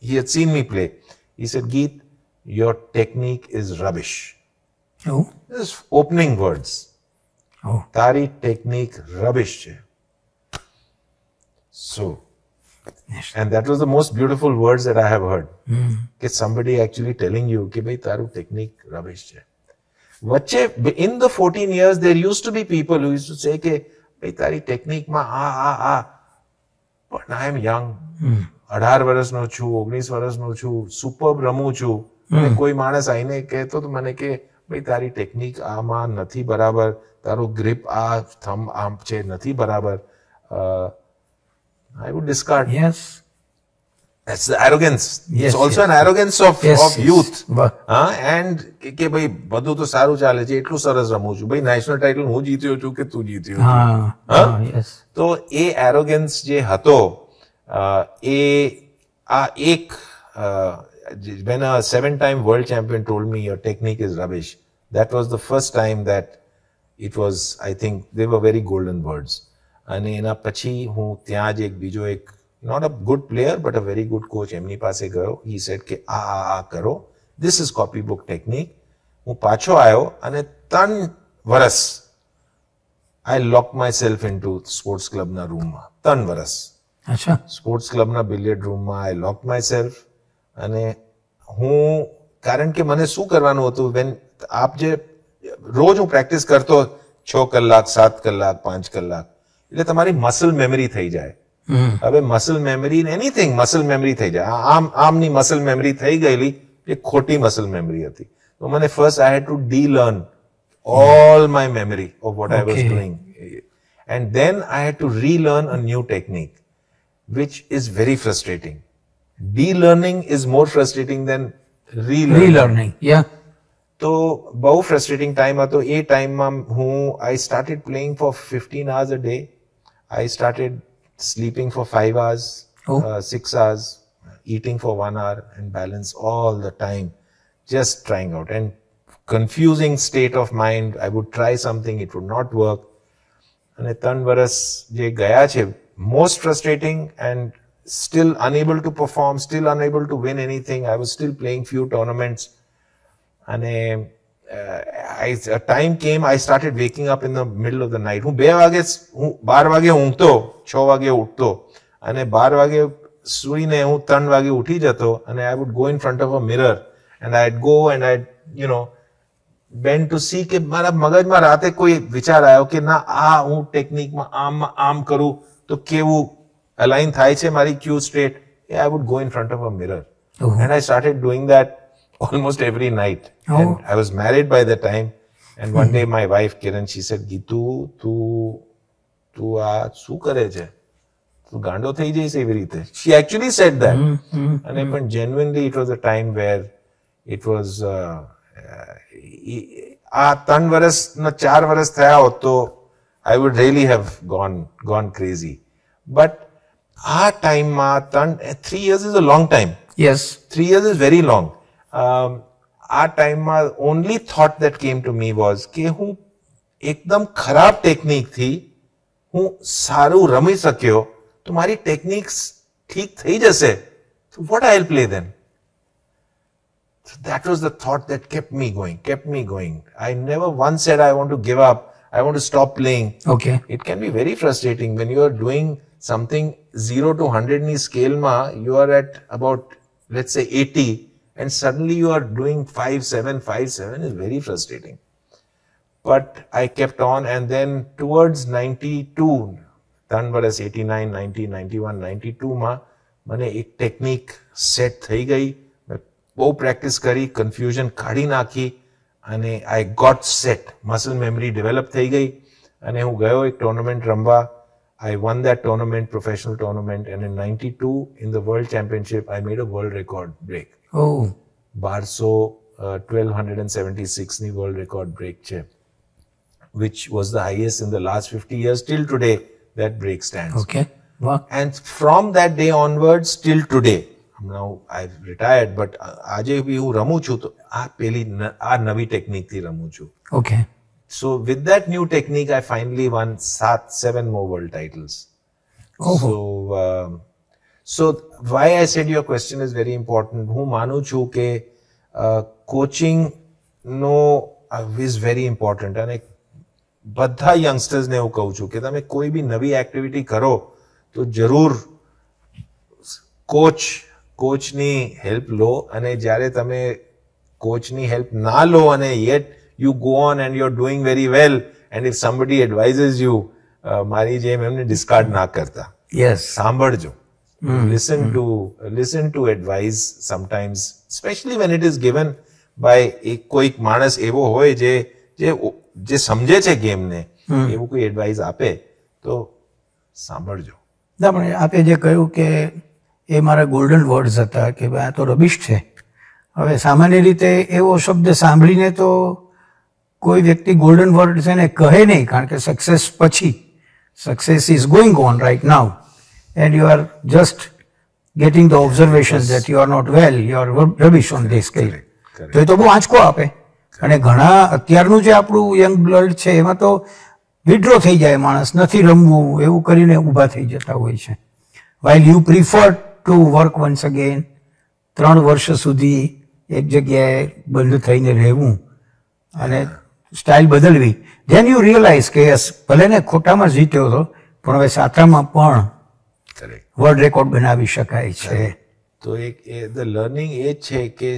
he had seen me play. He said, Geet, your technique is rubbish. Oh. Just opening words તારી technique rubbish છે so And that was the most beautiful words that I have heard. Mm. That somebody actually telling you that તારું technique rubbish છે. વચ્ચે in the 14 years there used to be people who used to say કે ભાઈ તારી ટેકનિકમાં આ આ આ પણ આઈ એમ યંગ અઢાર વર્ષનો છું ઓગણીસ વર્ષનો છું સુપર રમું છું કોઈ માણસ આવીને કહેતો તો મને કે બઈ તારી ટેકનિક આમાં નથી બરાબર તારો ગ્રિપ આ થમ આ છે નથી બરાબર I would discard yes that's the arrogance is also an arrogance of youth હા એન્ડ કે ભઈ બધું તો સારું ચાલે છે એટલું સરસ રમુ છું ભઈ નેશનલ ટાઇટલ હું જીતી રહ્યો છું કે તું જીતી રહ્યો હા હા યસ તો એ એરોગન્સ જે હતો એ આ એક when a seven time world champion told me your technique is rubbish, that was the first time that it was, I think, they were very golden words. અને એના પછી હું ત્યાં જ એક બીજો એક not a good player but a very good coach એમની પાસે ગયો હી સેટ કે આ આ આ કરો this is copy book technique હું પાછો આવ્યો અને ત્રણ વરસ I lock myself into sports ક્લબના રૂમમાં ત્રણ વરસ અચ્છા સ્પોર્ટ્સ ક્લબના બિલિયર્ડ રૂમમાં આઈ લોક માય સેલ્ફ मैंने हूं कारण कि मैंने सू करना होता व्हेन आप जे रोज प्रैक्टिस करते हो 6 कर 7 कर 5 करला એટલે તમારી મસલ મેમરી થઈ જાય હવે muscle memory nothing muscle memory થઈ જાય આમ આમ ની મસલ મેમરી થઈ ગઈલી એક ખોટી મસલ મેમરી હતી તો મને first I had to de learn all my memory of what I was doing and then I had to relearn a new technique which is very frustrating de-learning is more frustrating than re-learning. yeah. So, frustrating time. Frustrating time હતો time, ટાઈમમાં I started playing for 15 hours a day. I started sleeping for five hours, oh. uh, six hours, eating for one hour and balance all the time, just trying out and confusing state of mind. I would try something, it would not work. And ત્રણ વર્ષ જે ગયા છે most frustrating and still unable to perform, still unable to win anything. I was still playing few tournaments. And a, uh, I, a time came, I started waking up in the middle of the night. હું બે વાગે હું બાર વાગે ઊંઘતો છ વાગે ઉઠતો અને બાર વાગે સૂઈને હું ત્રણ વાગે ઉઠી જતો અને I would go in front of a mirror and I'd go and I'd you know been to see કે મારા મગજમાં રાતે કોઈ વિચાર આવ્યો કે ના આ હું ટેકનિકમાં આમ આમ કરું તો કેવું a થાય છે મારી Q straight. Yeah, I would go in front of a mirror. Oh. And I started doing that (laughs) almost every night. Oh. And I was married by the time. And one hmm. day my wife Kiran, she said, Gitu, તું તું આ શું કરે છે તું ગાંડો થઈ જઈશ એવી રીતે શી એકચ્યુઅલી સેડ દેટ અને પણ genuinely it was a time where it was આ ત્રણ વર્ષના ચાર વર્ષ થયા હોત તો I would really have gone gone crazy but our time, eh, three years is a long time. Yes. Three years is very long. Um, our time, ma, only thought that came to me was, ke ekdam kharab technique thi, hun saru rami sakyo, tumhari techniques thik thai jase. So what I'll play then? So that was the thought that kept me going, kept me going. I never once said I want to give up. I want to stop playing. Okay. It can be very frustrating when you are doing something 0 to 100 ni scale ma, you are at about, let's say 80 and suddenly you are doing 5, 7, 5, 7 is very frustrating. But I kept on and then towards 92, done as 89, 90, 92 ma, mane ek technique set thai gai, bow practice kari, confusion kadi na ki, I got set, muscle memory developed thai gai, and I went to a tournament, I won that tournament, professional tournament, and in 92 in the World Championship, I made a world record break. Oh. Barso uh, 1276 ni world record break which was the highest in the last 50 years. Till today, that break stands. Okay. Wow. And from that day onwards till today, now I've retired, but આજે બી હું રમું છું તો આ પેલી આ નવી ટેકનિકથી Okay. So with that new technique, I finally won sat, seven more world titles. Oh. So, uh, so why I said your question is very important. હું માનું છું કે કોચિંગ નો ઇઝ વેરી ઇમ્પોર્ટન્ટ અને બધા યંગસ્ટર્સને હું કહું છું કે તમે કોઈ બી નવી એક્ટિવિટી કરો તો જરૂર કોચ કોચની હેલ્પ લો અને જ્યારે તમે કોચની હેલ્પ ના લો અને yet you go on and you're doing very well and if somebody advises you મારી જેમ એમને ડિસ્કાર્ડ ના કરતા યસ સાંભળજો listen to listen to advice sometimes specially when it is given by એક કોઈક માણસ એવો હોય જે જે જે સમજે છે ગેમને એવું કોઈ એડવાઇઝ આપે તો સાંભળજો ના પણ આપે જે કહ્યું કે એ મારા ગોલ્ડન વર્ડ્સ હતા કે ભાઈ આ તો રબીશ છે હવે સામાન્ય રીતે એવો શબ્દ સાંભળીને તો કોઈ વ્યક્તિ ગોલ્ડન વર્ડ છે ને કહે નહીં કારણ કે સક્સેસ પછી success is going on right now and you are just getting the observation that you are not well you are rubbish on this કઈ તો એ તો બહુ આંચકો આપે અને ઘણા અત્યારનું જે આપણું યંગ બ્લડ છે એમાં તો વિડ્રો થઈ જાય માણસ નથી રમવું એવું કરીને ઊભા થઈ જતા હોય છે while you prefer to work once again ત્રણ વર્ષ સુધી એક જગ્યાએ બંધ થઈને રહેવું અને સ્ટાઇલ બદલવી ધેન યુ રિયલાઇઝ કે યસ ભલે ને ખોટામાં જીત્યો હતો પણ હવે સાતામાં પણ વર્લ્ડ રેકોર્ડ બનાવી શકાય છે તો એક ધ લર્નિંગ એ છે કે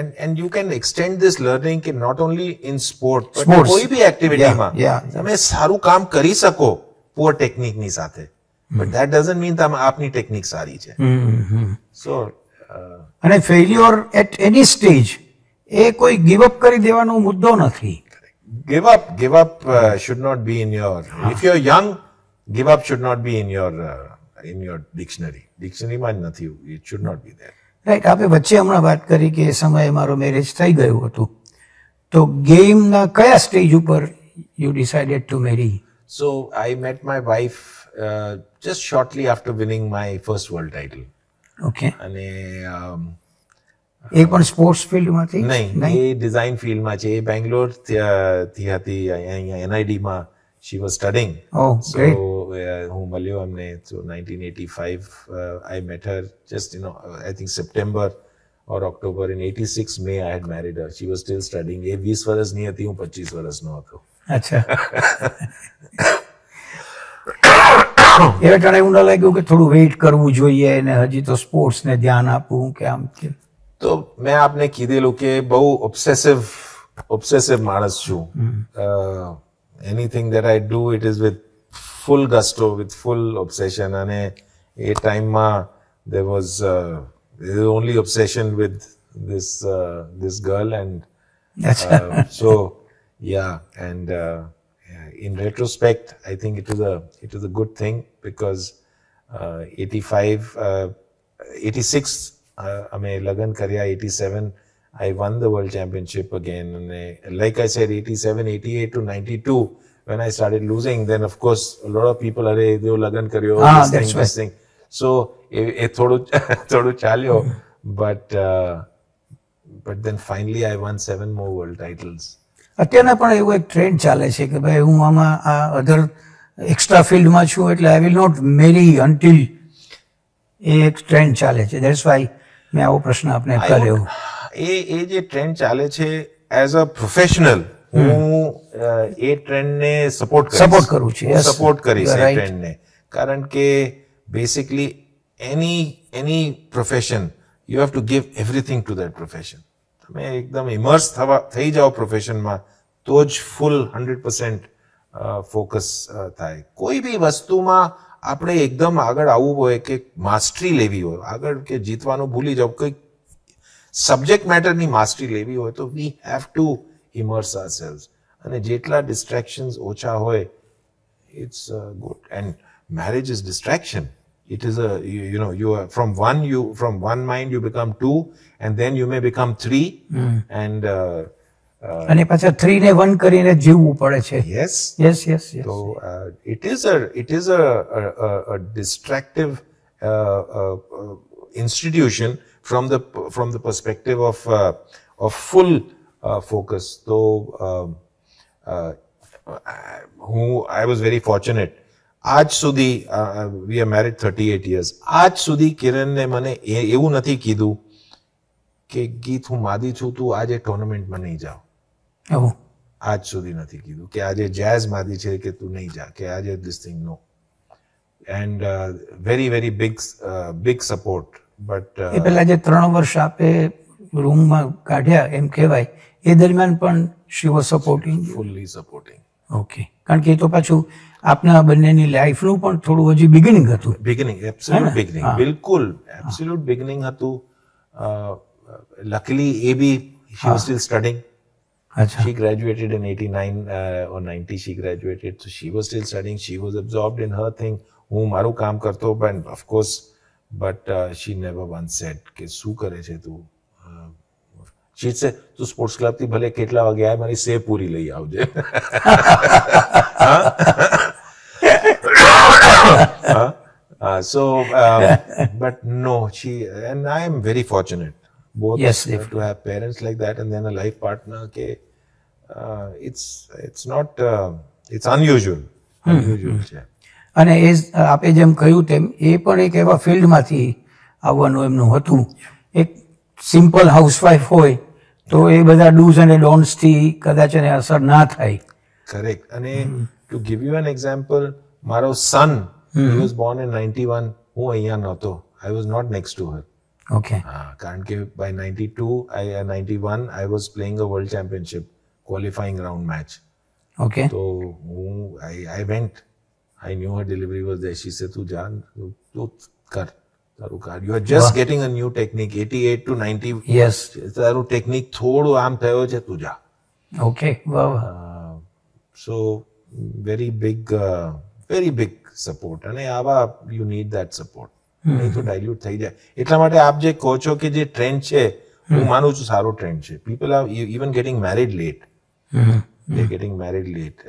and and you can extend this learning કે not only in sport sport કોઈ બી એક્ટિવિટીમાં તમે સારું કામ કરી શકો પુઅર ટેકનિકની સાથે બટ ધેટ ડઝન્ટ મીન તમે આપની ટેકનિક સારી છે સો uh, અને ફેલ્યોર એટ એની સ્ટેજ એ કોઈ ગિવઅપ કરી દેવાનો મુદ્દો નથી give up give up uh, should not be in your if you're young give up should not be in your ડિક્શનરીમાં uh, જ નથી it should not be there right આપણે વચ્ચે હમણાં વાત કરી કે એ સમયે મારો મેરેજ થઈ ગયું હતું તો ગેમના કયા સ્ટેજ ઉપર you decided to marry so I met my wife just shortly after winning my first world title okay અને um, એ પણ સ્પોર્ટ્સ ફિલ્ડમાંથી નહીં એ ડિઝાઇન ફિલ્ડમાં છે એ બેંગ્લોર થી હતી અહીંયા એનઆઈડીમાં શી વોઝ સ્ટડિંગ સો હું મળ્યો અમને તો nineteen eighty five I met her just you know I think September or October in eighty six મે I had married her she was still studying એ વીસ વર્ષની હતી હું પચીસ વર્ષનો હતો અચ્છા એ ટાણે એવું લાગ્યું કે થોડું વેઇટ કરવું જોઈએ અને હજી તો સ્પોર્ટ્સને ધ્યાન આપવું કે આમ કે તો મેં આપને કીધેલું કે બહુ ઓબ્સેસિવ ઓબ્સેસિવ માણસ છું anything that I do it is with full gusto with full obsession અને એ ટાઈમમાં there was uh, only obsession with this uh, this girl and uh, (laughs) so yeah and in retrospect i think it was a it was a good thing because 86 અમે લગ્ન કર્યા eighty seven I won the world championship again. And I, like I said, 87, 88 to 92, when I started losing, then of course, a lot of people are, hey, lagan karyo, ah, this thing, right. this thing. So, it thodu, thodu chalyo. But, uh, but then finally I won seven more world titles. અત્યારના પણ એવું એક trend ચાલે છે કે ભાઈ હું આમાં આ અધર એક્સ્ટ્રા ફિલ્ડમાં છું એટલે I will not marry until એ એક ટ્રેન્ડ ચાલે છે દેટ્સ વાય મેં આવો પ્રશ્ન આપને કર્યો એ એ જે ટ્રેન્ડ ચાલે છે એઝ અ પ્રોફેશનલ હું એ ટ્રેન્ડને સપોર્ટ સપોર્ટ કરું છું સપોર્ટ કરીશ એ ટ્રેન્ડને કારણ કે basically any any profession you have to give everything to that profession તમે એકદમ ઇમર્સ થવા થઈ જાઓ પ્રોફેશનમાં તો જ ફૂલ હંડ્રેડ પર્સન્ટ ફોકસ થાય કોઈ બી વસ્તુમાં આપણે એકદમ આગળ આવવું હોય કે માસ્ટરી લેવી હોય આગળ કે જીતવાનું ભૂલી જાઓ કંઈક સબ્જેક્ટ મેટરની માસ્ટરી લેવી હોય તો we have to immerse ourselves અને જેટલા ડિસ્ટ્રેક્શન્સ ઓછા હોય it's good and marriage is distraction it is a you, you, know you are from one you from one mind you become two and then you may become Uh, અને પાછા three ને one કરીને જીવવું પડે છે yes yes yes તો it is a it is a distractive institution from the from the perspective of of full focus તો હું આઈ વોઝ વેરી ફોર્ચ્યુનેટ આજ સુધી we are marriage thirty eight years આજ સુધી કિરણને મને એવું નથી કીધું કે ગીત હું માદી છું તું આજે ટુર્નામેન્ટમાં નહીં જાઉં આજ સુધી નથી કીધું કે આજે જેઝ માદી છે કે તું નહીં જા કે આજે દિસ થિંગ નો and very very big big support but એ પહેલા જે ત્રણ વર્ષ આપે રૂમમાં કાઢ્યા એમ કહેવાય એ દરમિયાન પણ she was supporting fully supporting okay કારણ કે એ તો પાછું આપના બંનેની લાઈફનું પણ થોડું હજી બિગિનિંગ હતું બિગિનિંગ એબ્સોલ્યુટ બિગિનિંગ બિલકુલ એબ્સોલ્યુટ બિગિનિંગ હતું લકલી uh, એ બી she was studying Achha. She graduated in 89 uh, or 90, she graduated. So she was still studying. She was absorbed in her thing. હું મારું કામ કરતો પણ of course but she never once said કે શું કરે છે તું શી છે તું સ્પોર્ટ્સ ક્લબથી ભલે કેટલા વાગે આવે મારી સેવ પૂરી લઈ આવજે so but no she and I am very fortunate both yes, of to have parents like that and then a life partner okay uh, it's it's not uh, it's unusual છે hmm. hmm. અને એ આપે જેમ કહ્યું તેમ એ પણ એક એવા ફિલ્ડમાંથી આવવાનું એમનું હતું એક સિમ્પલ હાઉસવાઈફ હોય તો એ બધા ડૂઝ અને ડોન્ટ્સથી કદાચ એને અસર ના થાય કરેક્ટ અને to give you an example મારો son he was born in ninety one હું અહીંયા નહોતો I was not next to her okay હા ah, કારણ કે by ninety two I ninety one I was playing a world championship qualifying round match okay તો હું I I went I knew her delivery was there say તું જા તું કર તારું કાર you are just getting a new technique eighty eight to ninety yes તારું technique થોડું આમ થયો છે તું જા okay so very big very big support અને આવા યુ નીડ દેટ સપોર્ટ નહીં તો ડાયલ્યુટ થઈ જાય એટલા માટે આપ જે કહો છો કે જે ટ્રેન્ડ છે હું માનું છું સારો ટ્રેન્ડ છે people are even getting married late they getting married late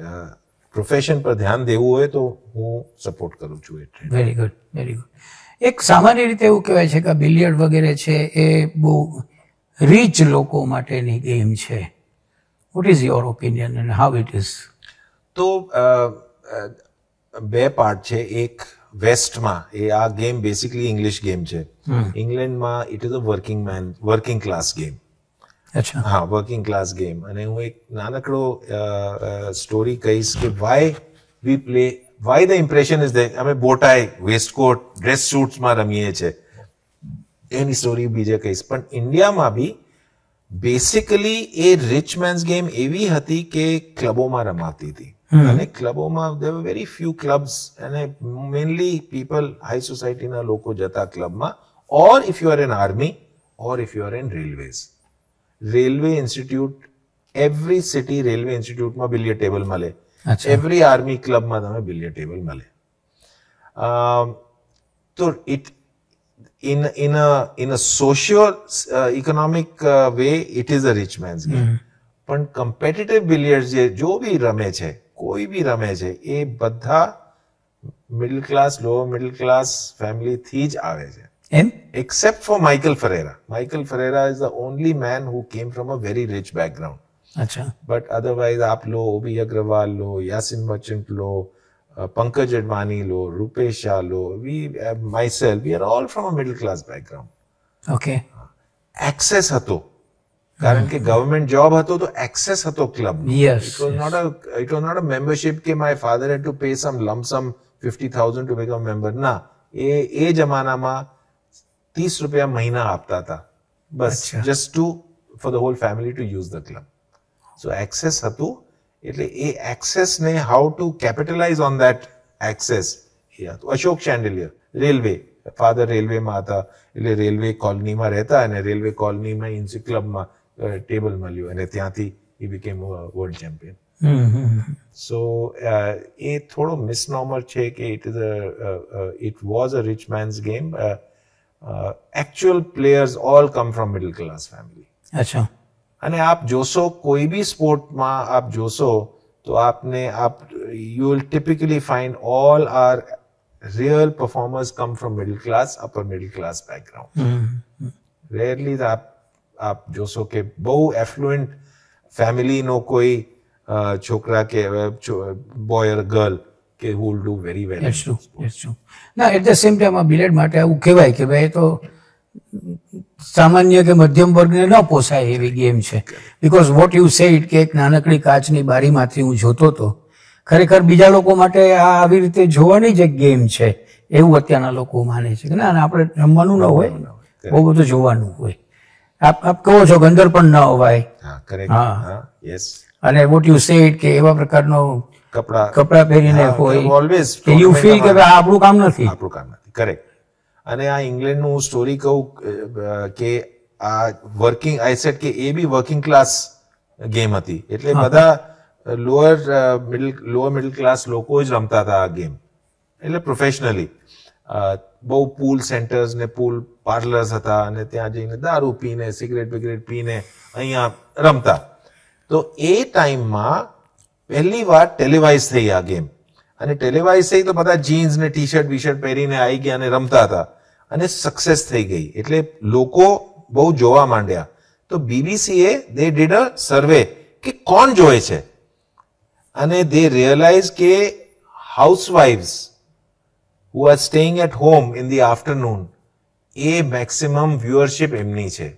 profession પર ધ્યાન દેવું હોય તો હું સપોર્ટ કરું છું એ trend very good very good એક સામાન્ય રીતે એવું કહેવાય છે કે બિલિયર્ડ વગેરે છે એ બહુ રીચ લોકો માટેની ગેમ છે what is your opinion and how it is તો બે પાર્ટ છે એક વેસ્ટમાં એ આ ગેમ બેસિકલી ઇંગ્લિશ ગેમ છે ઇંગ્લેન્ડમાં it is a working man working class game અચ્છા હા વર્કિંગ ક્લાસ ગેમ અને હું એક નાનકડો સ્ટોરી કહીશ કે why we play why the impression is that અમે બોટાઈ વેસ્ટકોટ ડ્રેસ શૂટ્સમાં રમીએ છીએ એની સ્ટોરી બીજે કહીશ પણ ઇન્ડિયામાં બી basically a rich man's game એવી હતી કે ક્લબોમાં રમાતી હતી અને ક્લબોમાં they were very few clubs અને મેનલી પીપલ હાઈ સોસાયટીના લોકો જતા ક્લબમાં or if you are an army or if you are an railways railway institute every city railway ઇન્સ્ટિટ્યૂટમાં બિલિયર ટેબલ મળે એવરી આર્મી ક્લબમાં તમે બિલિયર ટેબલ મળે um, તો it in in a in a socio economic way it is a rich man's game પણ competitive billiard જે જો બી રમે છે કોઈ બી રમે છે એ બધા middle class lower middle class ફેમિલીથી જ આવે છે એમ except for Michael Ferreira Michael Ferreira is the only man who came from a very rich background अच्छा बट अदरवाइज आप लो ओबी अग्रवाल लो यासिन मर्चेंट लो uh, Pankaj Advani lo, Rupesh Shah lo, we, uh, myself, we are all from a middle class background. Okay. Access હતો. કારણ કે government job હતો તો એક્સેસ હતો club it was not a it was not a membership કે my father had to pay some lump sum fifty thousand to become member ના એ એ જમાનામાં ત્રીસ રૂપિયા મહિના આપતા હતા બસ just to for the whole family to use the club so access હતું એટલે એ એક્સેસને how to capitalize on that access એ હતું અશોક શાંડેલિયર રેલવે ફાધર રેલવેમાં હતા એટલે રેલવે કોલોનીમાં રહેતા અને રેલવે કોલોનીમાં ઇન્સી ક્લબમાં ટેબલ મળ્યું અને ત્યાંથી એ બીકેમ વર્લ્ડ ચેમ્પિયન સો એ થોડો મિસનોમર છે કે it is a it was a rich man's game actual players all come from middle class family અચ્છા અને આપ જોશો કોઈ બી સ્પોર્ટમાં આપ જોશો તો આપને આપ you will typically find all our real performers come from middle class upper middle class background rarely આપ આપ જોશો કે બહુ એફ્લુએન્ટ ફેમિલીનો કોઈ છોકરા કે બોય ઓર ગર્લ કે who will do very well ના at the same time billiard માટે આવું કહેવાય કે ભાઈ તો સામાન્ય કે મધ્યમ વર્ગને ન પોસાય એવી ગેમ છે because what you say it કે એક નાનકડી કાચની બારીમાંથી હું જોતો હતો ખરેખર બીજા લોકો માટે આ આવી રીતે જોવાની જ એક ગેમ છે એવું અત્યારના લોકો માને છે કે ના આપણે રમવાનું ન હોય બહુ બધું જોવાનું હોય આપ આપ કહો છો ગંદર પણ ન હોવાય હા યસ અને વોટ યુ સે ઇટ કે એવા પ્રકારનો કપડા કપડા પહેરીને હોય યુ ફીલ કે આપણું કામ નથી આપણું કામ નથી કરેક્ટ અને આ ઇંગ્લેન્ડનું હું સ્ટોરી કહું કે આ વર્કિંગ આઈસેટ કે એ બી વર્કિંગ ક્લાસ ગેમ હતી એટલે બધા lower middle lower middle class લોકો જ રમતા હતા આ ગેમ એટલે પ્રોફેશનલી બહુ પૂલ સેન્ટર્સ ને પૂલ પાર્લર્સ હતા અને ત્યાં જઈને દારૂ પીને સિગરેટ બિગરેટ પીને અહીંયા રમતા તો એ ટાઈમમાં પહેલી વાર ટેલિવાઇઝ થઈ આ ગેમ અને ટેલિવાઇઝ થઈ તો બધા જીન્સ ને ટી શર્ટ વી શર્ટ પહેરીને આવી ગયા અને રમતા હતા અને સક્સેસ થઈ ગઈ એટલે લોકો બહુ જોવા માંડ્યા તો BBC A they did a સર્વે કે કોણ જોવે છે અને દે રિયલાઇઝ કે હાઉસવાઇફ્સ who are staying at home in the afternoon એ મેક્સિમમ વ્યુઅરશિપ એમની છે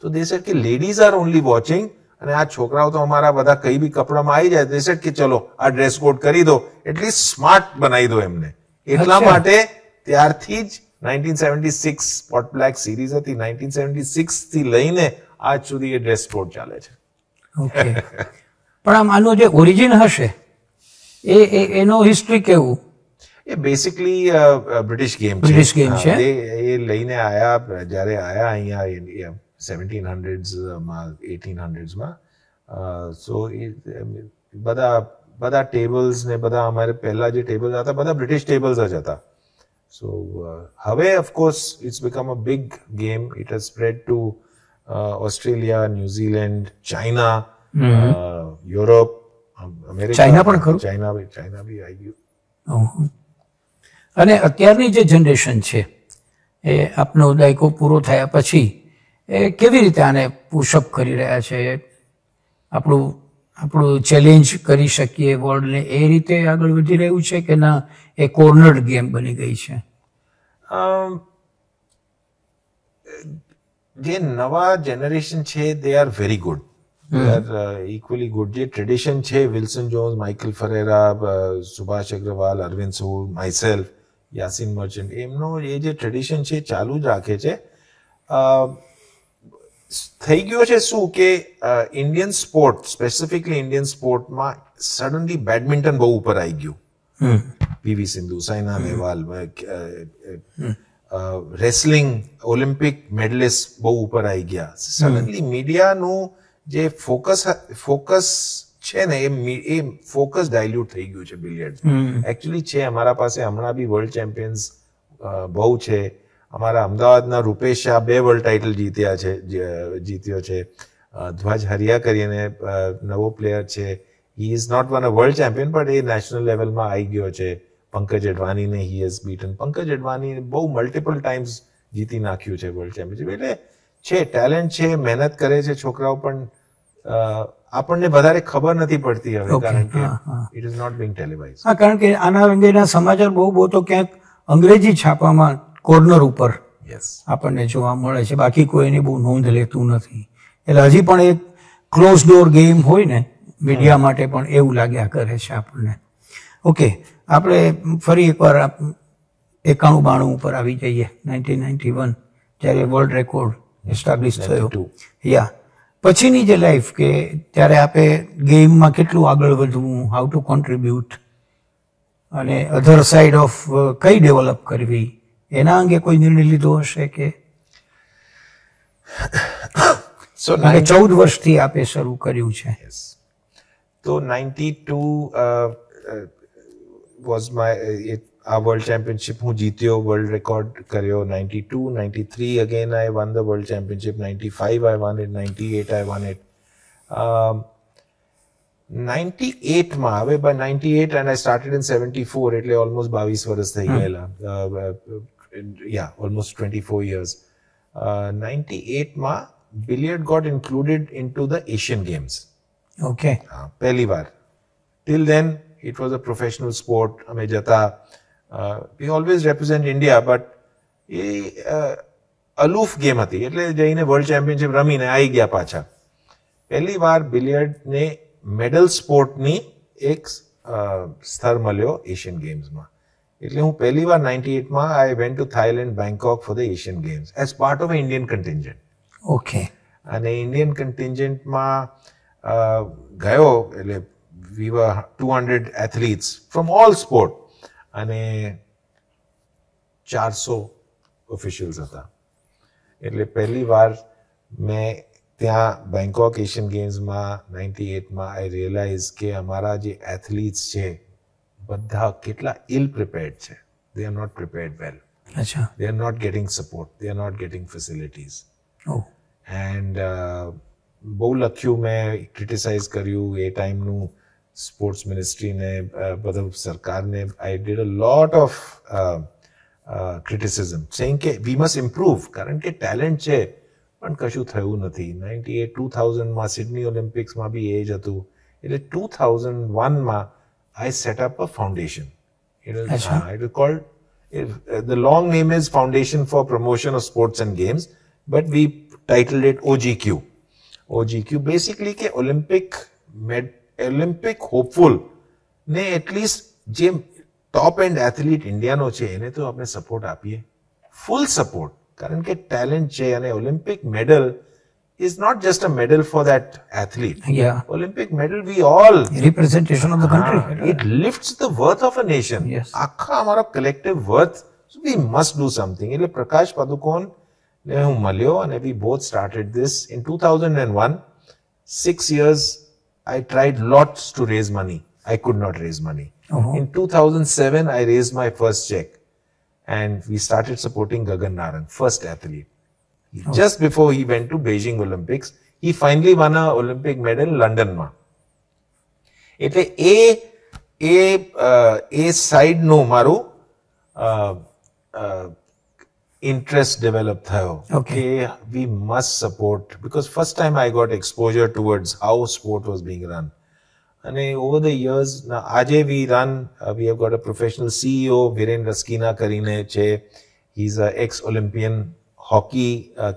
તો દે સેટ કે લેડીઝ આર ઓનલી વોચિંગ અને આ છોકરાઓ તો અમારા બધા કઈ બી કપડામાં આવી જાય દેશે કે ચલો આ ડ્રેસ કોડ કરી દો એટલી સ્માર્ટ બનાવી દો એમને એટલા માટે ત્યારથી જ nineteen seventy six pot black series હતી નાઇન્ટીન સેવન્ટી સિક્સ થી લઈને આજ સુધી એ ડ્રેસ કોડ ચાલે છે પણ આમ આનું જે ઓરિજિન હશે એ એનો હિસ્ટ્રી કેવું એ basically British game British game છે એ લઈને આયા જ્યારે આયા અહીંયા સેવન્ટીન હંડ્રેડ્સમાં એટીન હંડ્રેડ્સમાં સો એ બધા બધા ટેબલ્સ ને બધા અમારે પહેલા જે ટેબલ્સ હતા બધા બ્રિટિશ ટેબલ્સ જ હતા સો હવે of course it's become a big game it has spread to Australia New Zealand China Europe America China પણ ખરું ચાઇના ચાઇના બી આવી ગયું અને અત્યારની જે જનરેશન છે એ આપનો ઉદાયકો પૂરો થયા પછી એ કેવી રીતે આને પુશઅપ કરી રહ્યા છે આપણું આપણું ચેલેન્જ કરી શકીએ વર્લ્ડને એ રીતે આગળ વધી રહ્યું છે કે ના એ કોર્નર ગેમ બની ગઈ છે જે નવા જનરેશન છે they are very good equally good જે ટ્રેડિશન છે Wilson Jones Michael Ferreira Subhash Agrawal Arvind Sur myself Yasin merchant એમનો એ જે ટ્રેડિશન છે ચાલુ જ રાખે છે થઈ ગયો છે શું કે ઇન્ડિયન સ્પોર્ટ સ્પેસિફિકલી ઇન્ડિયન સ્પોર્ટમાં સડનલી બેડમિન્ટન બહુ ઉપર આવી ગયું PV Sindhu Saina Nehwal wrestling Olympic medallist બહુ ઉપર આવી ગયા સડનલી મીડિયાનું જે ફોકસ ફોકસ છે ને એ એ ફોકસ ડાયલ્યુટ થઈ ગયું છે બિલિયર્ડ એકચ્યુઅલી છે અમારા પાસે હમણાં બી વર્લ્ડ ચેમ્પિયન્સ બહુ છે અમારા અમદાવાદના રૂપેશ શાહ બે વર્લ્ડ ટાઇટલ જીત્યા છે જીત્યો છે ધ્વજ હરિયા કરીને નવો પ્લેયર છે he is not won a world champion but એ નેશનલ લેવલમાં આવી ગયો છે પંકજ અડવાણીને હી હેઝ બીટન પંકજ અડવાણીને બહુ મલ્ટિપલ ટાઈમ્સ જીતી નાખ્યું છે વર્લ્ડ ચેમ્પિયનશિપ એટલે છે ટેલેન્ટ છે મહેનત કરે છે છોકરાઓ પણ આપણને વધારે ખબર નથી પડતી હવે કારણ કે it is not being televise હા કારણ કે આના અંગેના સમાચાર બહુ બહુ તો ક્યાંક અંગ્રેજી છાપામાં કોર્નર ઉપર આપણને જોવા મળે છે બાકી કોઈ એની બહુ નોંધ લેતું નથી એટલે હજી પણ એક ક્લોઝ ડોર ગેમ હોય ને મીડિયા માટે પણ એવું લાગ્યા કરે છે આપણને ઓકે આપણે ફરી એકવાર એકાણું બાણું ઉપર આવી જઈએ નાઇન્ટીન નાઇન્ટી વન જ્યારે વર્લ્ડ રેકોર્ડ એસ્ટાબ્લિશ થયો યા પછીની જે લાઈફ કે ત્યારે આપે ગેમમાં કેટલું આગળ વધવું હાઉ ટુ કોન્ટ્રીબ્યુટ અને અધર સાઈડ ઓફ કઈ ડેવલપ કરવી એના અંગે કોઈ નિર્ણય લીધો હશે કે સો (coughs) ચૌદ વર્ષથી આપે શરૂ કર્યું છે તો નાઇન્ટી ટુ વોઝ માય આ વર્લ્ડ ચેમ્પિયનશિપ હું જીત્યો વર્લ્ડ રેકોર્ડ કર્યો ninety two ninety three again I won the world championship ninety five I won at ninety eight I won at ninety એટમાં હવે by ninety eight and I started in seventy four એટલે almost બાવીસ વર્ષ થઈ ગયેલા yeah, almost 24 years. Uh, 98 ma, billiard got included into the Asian Games. Okay. Uh, pehli bar. Till then, it was a professional sport. Ame jata. Uh, we always represent India, but ye, uh, aloof game hati. Itle jaine world championship rami ne aayi gaya paacha. Pehli bar billiard ne medal sport ni ek uh, star Asian Games ma. એટલે હું પહેલી વાર ninety એટમાં I went to Thailand Bangkok for the Asian Games as part of Indian contingent okay અને Indian કન્ટિન્જન્ટમાં ગયો એટલે we were two hundred athletes from all sport અને ચારસો ઓફિશિયલ્સ હતા એટલે પહેલી વાર મેં ત્યાં બેંકોક એશિયન ગેમ્સમાં નાઇન્ટી એટમાં આઈ રિયલાઇઝ કે અમારા જે એથ્લીટ્સ છે બધા કેટલા ઇલ પ્રિપેર્ડ છે they are not prepared well અચ્છા they are not getting support they are not getting facilities and બહુ લખ્યું મેં ક્રિટિસાઇઝ કર્યું એ ટાઈમનું સ્પોર્ટ્સ મિનિસ્ટ્રીને બધું સરકારને I did a lot of criticism saying કે વી મસ્ટ ઇમ્પ્રુવ કારણ કે ટેલેન્ટ છે પણ કશું થયું નથી નાઇન્ટી એટ ટુ થાઉઝન્ડમાં સિડની ઓલિમ્પિક્સમાં બી એ જ હતું એટલે ટુ થાઉઝન્ડ વનમાં I set up a foundation. It was, Achha. uh, it was called, it, uh, the long name is Foundation for Promotion of Sports and Games, but we titled it OGQ. OGQ basically के Olympic med, Olympic hopeful ने at least જે top and athlete ઇન્ડિયાનો છે એને તો આપણે support આપીએ full support કારણ કે ટેલેન્ટ છે અને Olympic medal is not just a medal for that athlete. Yeah. Olympic medal, we all. Representation of the ah, country. Ah, it lifts the worth of a nation. Yes. આખા અમારો collective worth. So we must do something. Ile Prakash Padukon ને હું and we both started this in 2001. Six years I tried lots to raise money. I could not raise money. Uh -huh. In 2007 I raised my first check and we started supporting Gagan Naran, first athlete. Just before he went to Beijing Olympics, he finally won a Olympic medal લંડનમાં એટલે એ એ side સાઈડનું મારું uh, uh, interest developed thayo. Okay. We must support because first time I got exposure towards how sport was being run. And over the years, now Ajay we run, uh, we have got a professional CEO, Viren Raskina Karine Che. He's an ex-Olympian hockey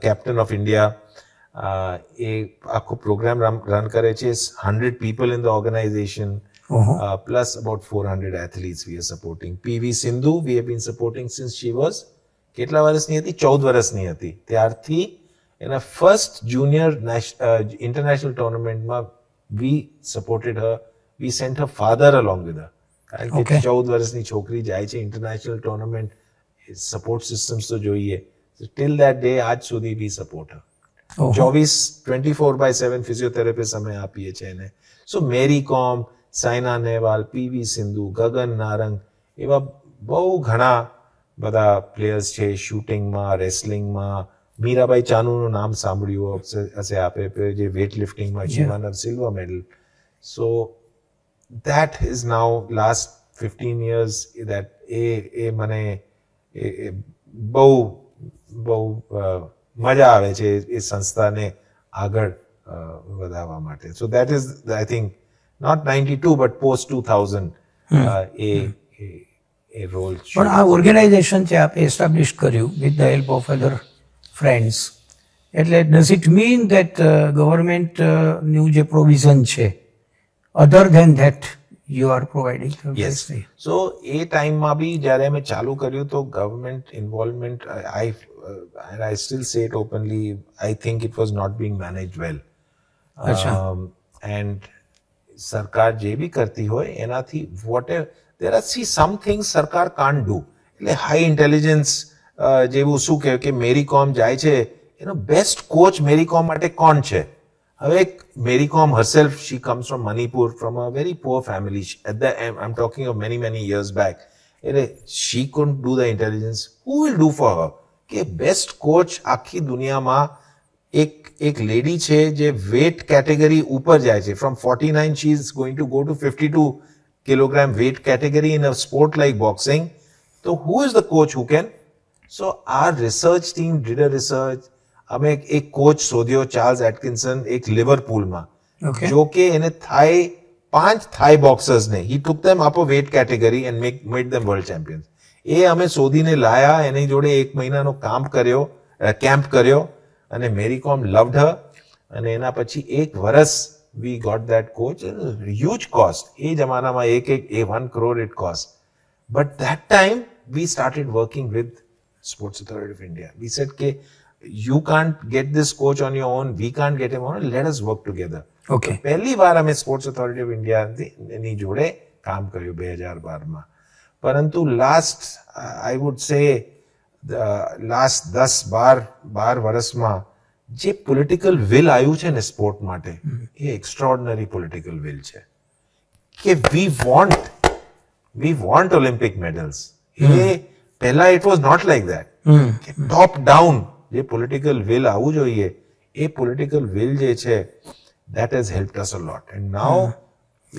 captain of India એ આખો programme run કરે છે hundred people in the organisation plus about four hundred athletes we are supporting PV Sindhu we have been supporting since she was કેટલા વર્ષની હતી ચૌદ વર્ષની હતી ત્યારથી એના ફર્સ્ટ જુનિયર ઇન્ટરનેશનલ ટુર્નામેન્ટમાં we supported her we sent her father along with her કારણ કે ચૌદ વર્ષની છોકરી જાય છે ઇન્ટરનેશનલ ટુર્નામેન્ટ સપોર્ટ સિસ્ટમ્સ તો જોઈએ ટિલ દેટ ડે આજ સુધી બી સપોર્ટ ચોવીસ twenty four by seven physiotherapist અમે આપીએ છીએ એને સો મેરી કોમ સાયના નેહવાલ પીવી સિંધુ ગગન નારંગ એવા બહુ ઘણા બધા પ્લેયર્સ છે શૂટિંગમાં રેસલિંગમાં મીરાબાઈ ચાનુનું નામ સાંભળ્યું હશે આપે જે વેટ લિફ્ટિંગમાં she won silver medal so that is now last fifteen years that એ એ મને બહુ બહુ મજા આવે છે એ સંસ્થાને આગળ વધારવા માટે so that is I think not ninety two but post two thousand એ એ રોલ છે પણ આ ઓર્ગેનાઇઝેશન છે આપે એસ્ટાબ્લિશ કર્યું with the help of other friends એટલે ડઝ ઇટ મીન દેટ ગવર્મેન્ટનું જે પ્રોવિઝન છે other than that you are providing yes so એ ટાઈમમાં બી જ્યારે અમે ચાલુ કર્યું તો government involvement I Uh, and I still say it openly, I think it was not being managed well. Um, and Sarkar JB Karti hoy, Enathi, whatever. There are see some things Sarkar can't do. High intelligence, uh, Jebusu Kevke, Mericom Jaiche, you know, best coach Mericom at a conche. Mericom herself, she comes from Manipur, from a very poor family. at the, I'm talking of many, many years back. She couldn't do the intelligence. Who will do for her? કે best coach આખી દુનિયામાં એક એક lady છે જે wet category ઉપર જાય છે from forty nine she is going to go to fifty two kilogram weight category in a sport like boxing તો who is the coach who can so આ research team did a research અમે એક coach શોધ્યો Charles એટકિન્સન એક લિવરપુલમાં જો કે એને Thai પાંચ Thai બોક્સર્સને he took them up a weight category and make made them world champions એ અમે શોધીને લાયા એની જોડે એક મહિનાનો કામ કર્યો કેમ્પ કર્યો અને મેરી કોમ લવડ હ અને એના પછી એક વર્ષ we got that coach huge cost એ જમાનામાં એક એક એ one crore it cost but that time we started working with Sports Authority of India we said કે you can't get this coach on your own we can't get them on let us work together okay પહેલી વાર અમે Sports Authority of India એની જોડે કામ કર્યું બે હજાર બારમાં પરંતુ લાસ્ટ આઈ વુડ સે લાસ્ટ દસ બાર બાર વર્ષમાં જે પોલિટિકલ વિલ આવ્યું છે ને સ્પોર્ટ માટે એ એક્સ્ટ્રાઓર્ડનરી પોલિટિકલ વિલ છે કે we want we want Olympic medals એ પહેલા it was not like that કે ટોપ ડાઉન જે પોલિટિકલ વિલ આવવું જોઈએ એ પોલિટિકલ વિલ જે છે that has help us a lot and now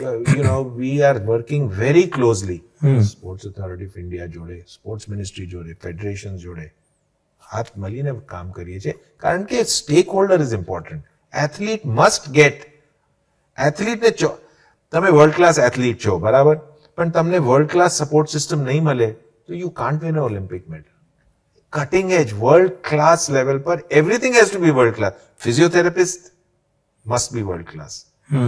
you know we are working very closely Sports Authority of India જોડે સ્પોર્ટ્સ મિનિસ્ટ્રી જોડે federation જોડે હાથ મળીને કામ કરીએ છીએ કારણ કે stakeholder is important athlete must get એથ્લીટને છો તમે વર્લ્ડ ક્લાસ એથલીટ છો બરાબર પણ તમને વર્લ્ડ ક્લાસ સપોર્ટ સિસ્ટમ નહીં મળે તો you can't win Olympic medal cutting edge world class level પર everything has to be world class physiotherapist must be world class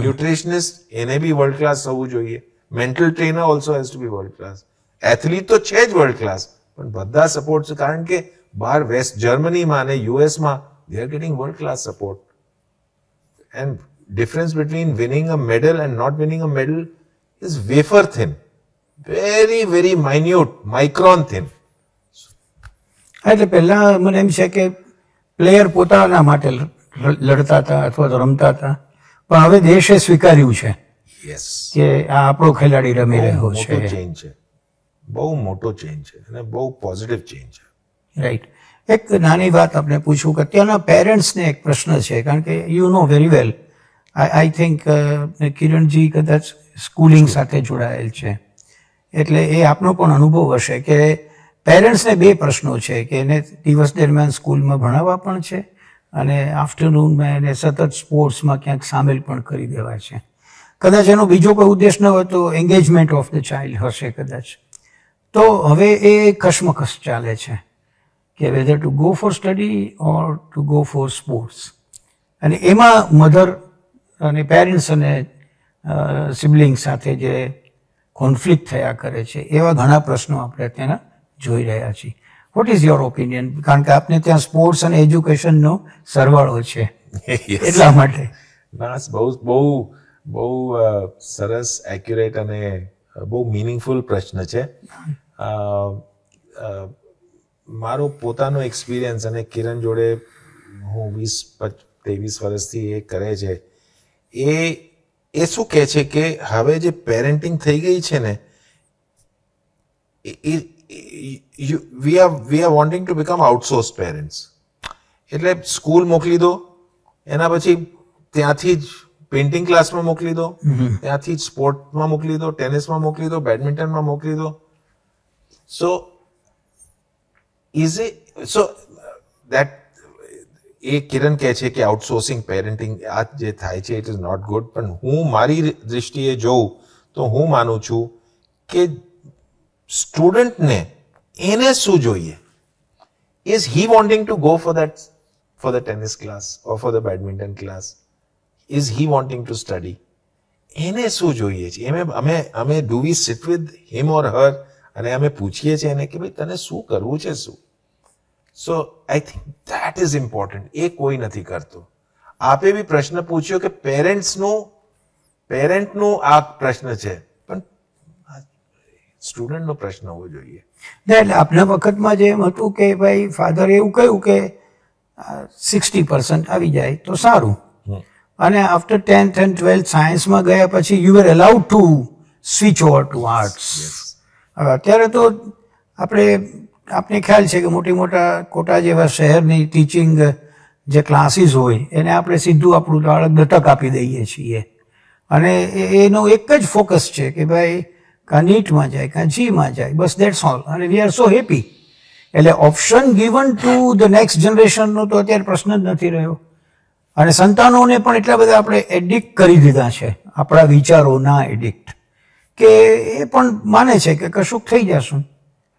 nutritionist એને બી વર્લ્ડ ક્લાસ હોવું જોઈએ mental trainer also has to be world class athlete તો છે જ world class પણ બધા support છે કારણ કે બહાર વેસ્ટ જર્મનીમાં અને યુએસમાં they are getting world class support and difference between winning a medal and not winning a medal is wafer thin very very minute micron thin એટલે પહેલા મને એમ છે કે પ્લેયર પોતાના માટે લડતા હતા અથવા તો રમતા હતા પણ હવે દેશે સ્વીકાર્યું છે કે આ આપણો ખેલાડી રમી રહ્યો છે ચેન્જ છે બહુ મોટો ચેન્જ છે અને બહુ પોઝિટિવ ચેન્જ છે રાઈટ એક નાની વાત આપણે પૂછું કે અત્યારના પેરેન્ટ્સને એક પ્રશ્ન છે કારણ કે you know very well I think કિરણજી કદાચ સ્કૂલિંગ સાથે જોડાયેલ છે એટલે એ આપનો પણ અનુભવ હશે કે પેરેન્ટ્સને બે પ્રશ્નો છે કે એને દિવસ દરમિયાન સ્કૂલમાં ભણાવવા પણ છે અને આફ્ટરનૂનમાં એને સતત સ્પોર્ટ્સમાં ક્યાંક સામેલ પણ કરી દેવા છે કદાચ એનો બીજો કોઈ ઉદ્દેશ ન હોય તો એન્ગેજમેન્ટ ઓફ ધ ચાઇલ્ડ હશે કદાચ તો હવે એ કશમકશ ચાલે છે કે whether to go for study or to go for sports અને એમાં મધર અને પેરેન્ટ્સ અને સિબલિંગ સાથે જે કોન્ફ્લિક્ટ થયા કરે છે એવા ઘણા પ્રશ્નો આપણે અત્યારના જોઈ રહ્યા છીએ વોટ ઇઝ યોર ઓપિનિયન કારણ કે આપને ત્યાં સ્પોર્ટ્સ અને એજ્યુકેશનનો સરવાળો છે (laughs) એટલા માટે બસ બહુ બહુ બહુ સરસ એક્યુરેટ અને બહુ મિનિંગફુલ પ્રશ્ન છે મારો પોતાનો એક્સપિરિયન્સ અને કિરણ જોડે હું વીસ ત્રેવીસ વર્ષથી એ કરે છે એ એ શું કહે છે કે હવે જે પેરેન્ટિંગ થઈ ગઈ છે ને we are we are wanting to become outsource parents એટલે સ્કૂલ મોકલી દો એના પછી ત્યાંથી જ પેઇન્ટિંગ ક્લાસમાં મોકલી દો ત્યાંથી સ્પોર્ટમાં મોકલી દો ટેનિસમાં મોકલી દો બેડમિન્ટનમાં મોકલી દો સો ઇઝ સો દેટ એ કિરણ કહે છે કે આઉટસોર્સિંગ પેરેન્ટિંગ આ જે થાય છે ઇટ ઇઝ નોટ ગુડ પણ હું મારી દૃષ્ટિએ જોઉં તો હું માનું છું કે સ્ટુડન્ટને એને શું જોઈએ is he wanting to go for that for the tennis class or for the badminton class is he wanting to study એને શું જોઈએ છે એમ અમે અમે do we sit with him or her અને અમે પૂછીએ છીએ એને કે ભાઈ તને શું કરવું છે શું so I think that is important એ કોઈ નથી કરતું આપે બી પ્રશ્ન પૂછ્યો કે પેરેન્ટ્સનું પેરેન્ટનું આ પ્રશ્ન છે પણ સ્ટુડન્ટનો પ્રશ્ન હોવો જોઈએ એટલે આપના વખતમાં જે એમ હતું કે ભાઈ ફાધર એવું કહ્યું કે સિક્સટી પર્સન્ટ આવી જાય તો સારું અને આફ્ટર ટેન્થ એન્ડ ટ્વેલ્થ સાયન્સમાં ગયા પછી you are allowed to switch over to arts અત્યારે તો આપણે આપને ખ્યાલ છે કે મોટી મોટા કોટા જેવા શહેરની ટીચિંગ જે ક્લાસીસ હોય એને આપણે સીધું આપણું બાળક દટક આપી દઈએ છીએ અને એનો એક જ ફોકસ છે કે ભાઈ કાં નીટમાં જાય કાં જીમાં જાય બસ દેટ્સ ઓલ અને વી આર સો હેપી એટલે option given to the next જનરેશનનો તો અત્યારે પ્રશ્ન જ નથી રહ્યો અને સંતાનોને પણ એટલા બધા આપણે એડિક્ટ કરી દીધા છે આપણા વિચારોના એડિક્ટ કે એ પણ માને છે કે કશુંક થઈ જશું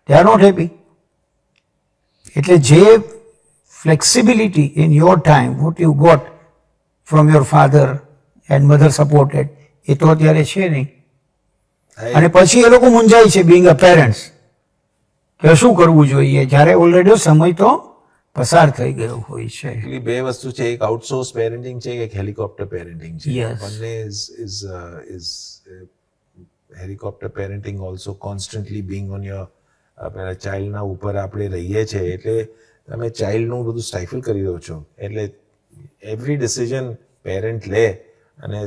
ધ્યાન નોટ હેપી એટલે જે flexibility in your time what you got from your father and mother supported એ તો અત્યારે છે નહીં અને પછી એ લોકો મૂંઝાય છે બિંગ અ પેરેન્ટ્સ કે શું કરવું જોઈએ જ્યારે ઓલરેડી સમય તો પસાર થઈ ગયો હોય છે એટલી બે વસ્તુ છે એક આઉટસોર્સ પેરેન્ટિંગ છે એક હેલિકોપ્ટર પેરેન્ટિંગ છે બંને is is is helicopter parenting also constantly being on your પેલા ચાઇલ્ડના ઉપર આપણે રહીએ છીએ એટલે તમે ચાઇલ્ડનું બધું સ્ટાઇફલ કરી રહ્યો છો એટલે એવરી ડિસિઝન પેરેન્ટ લે અને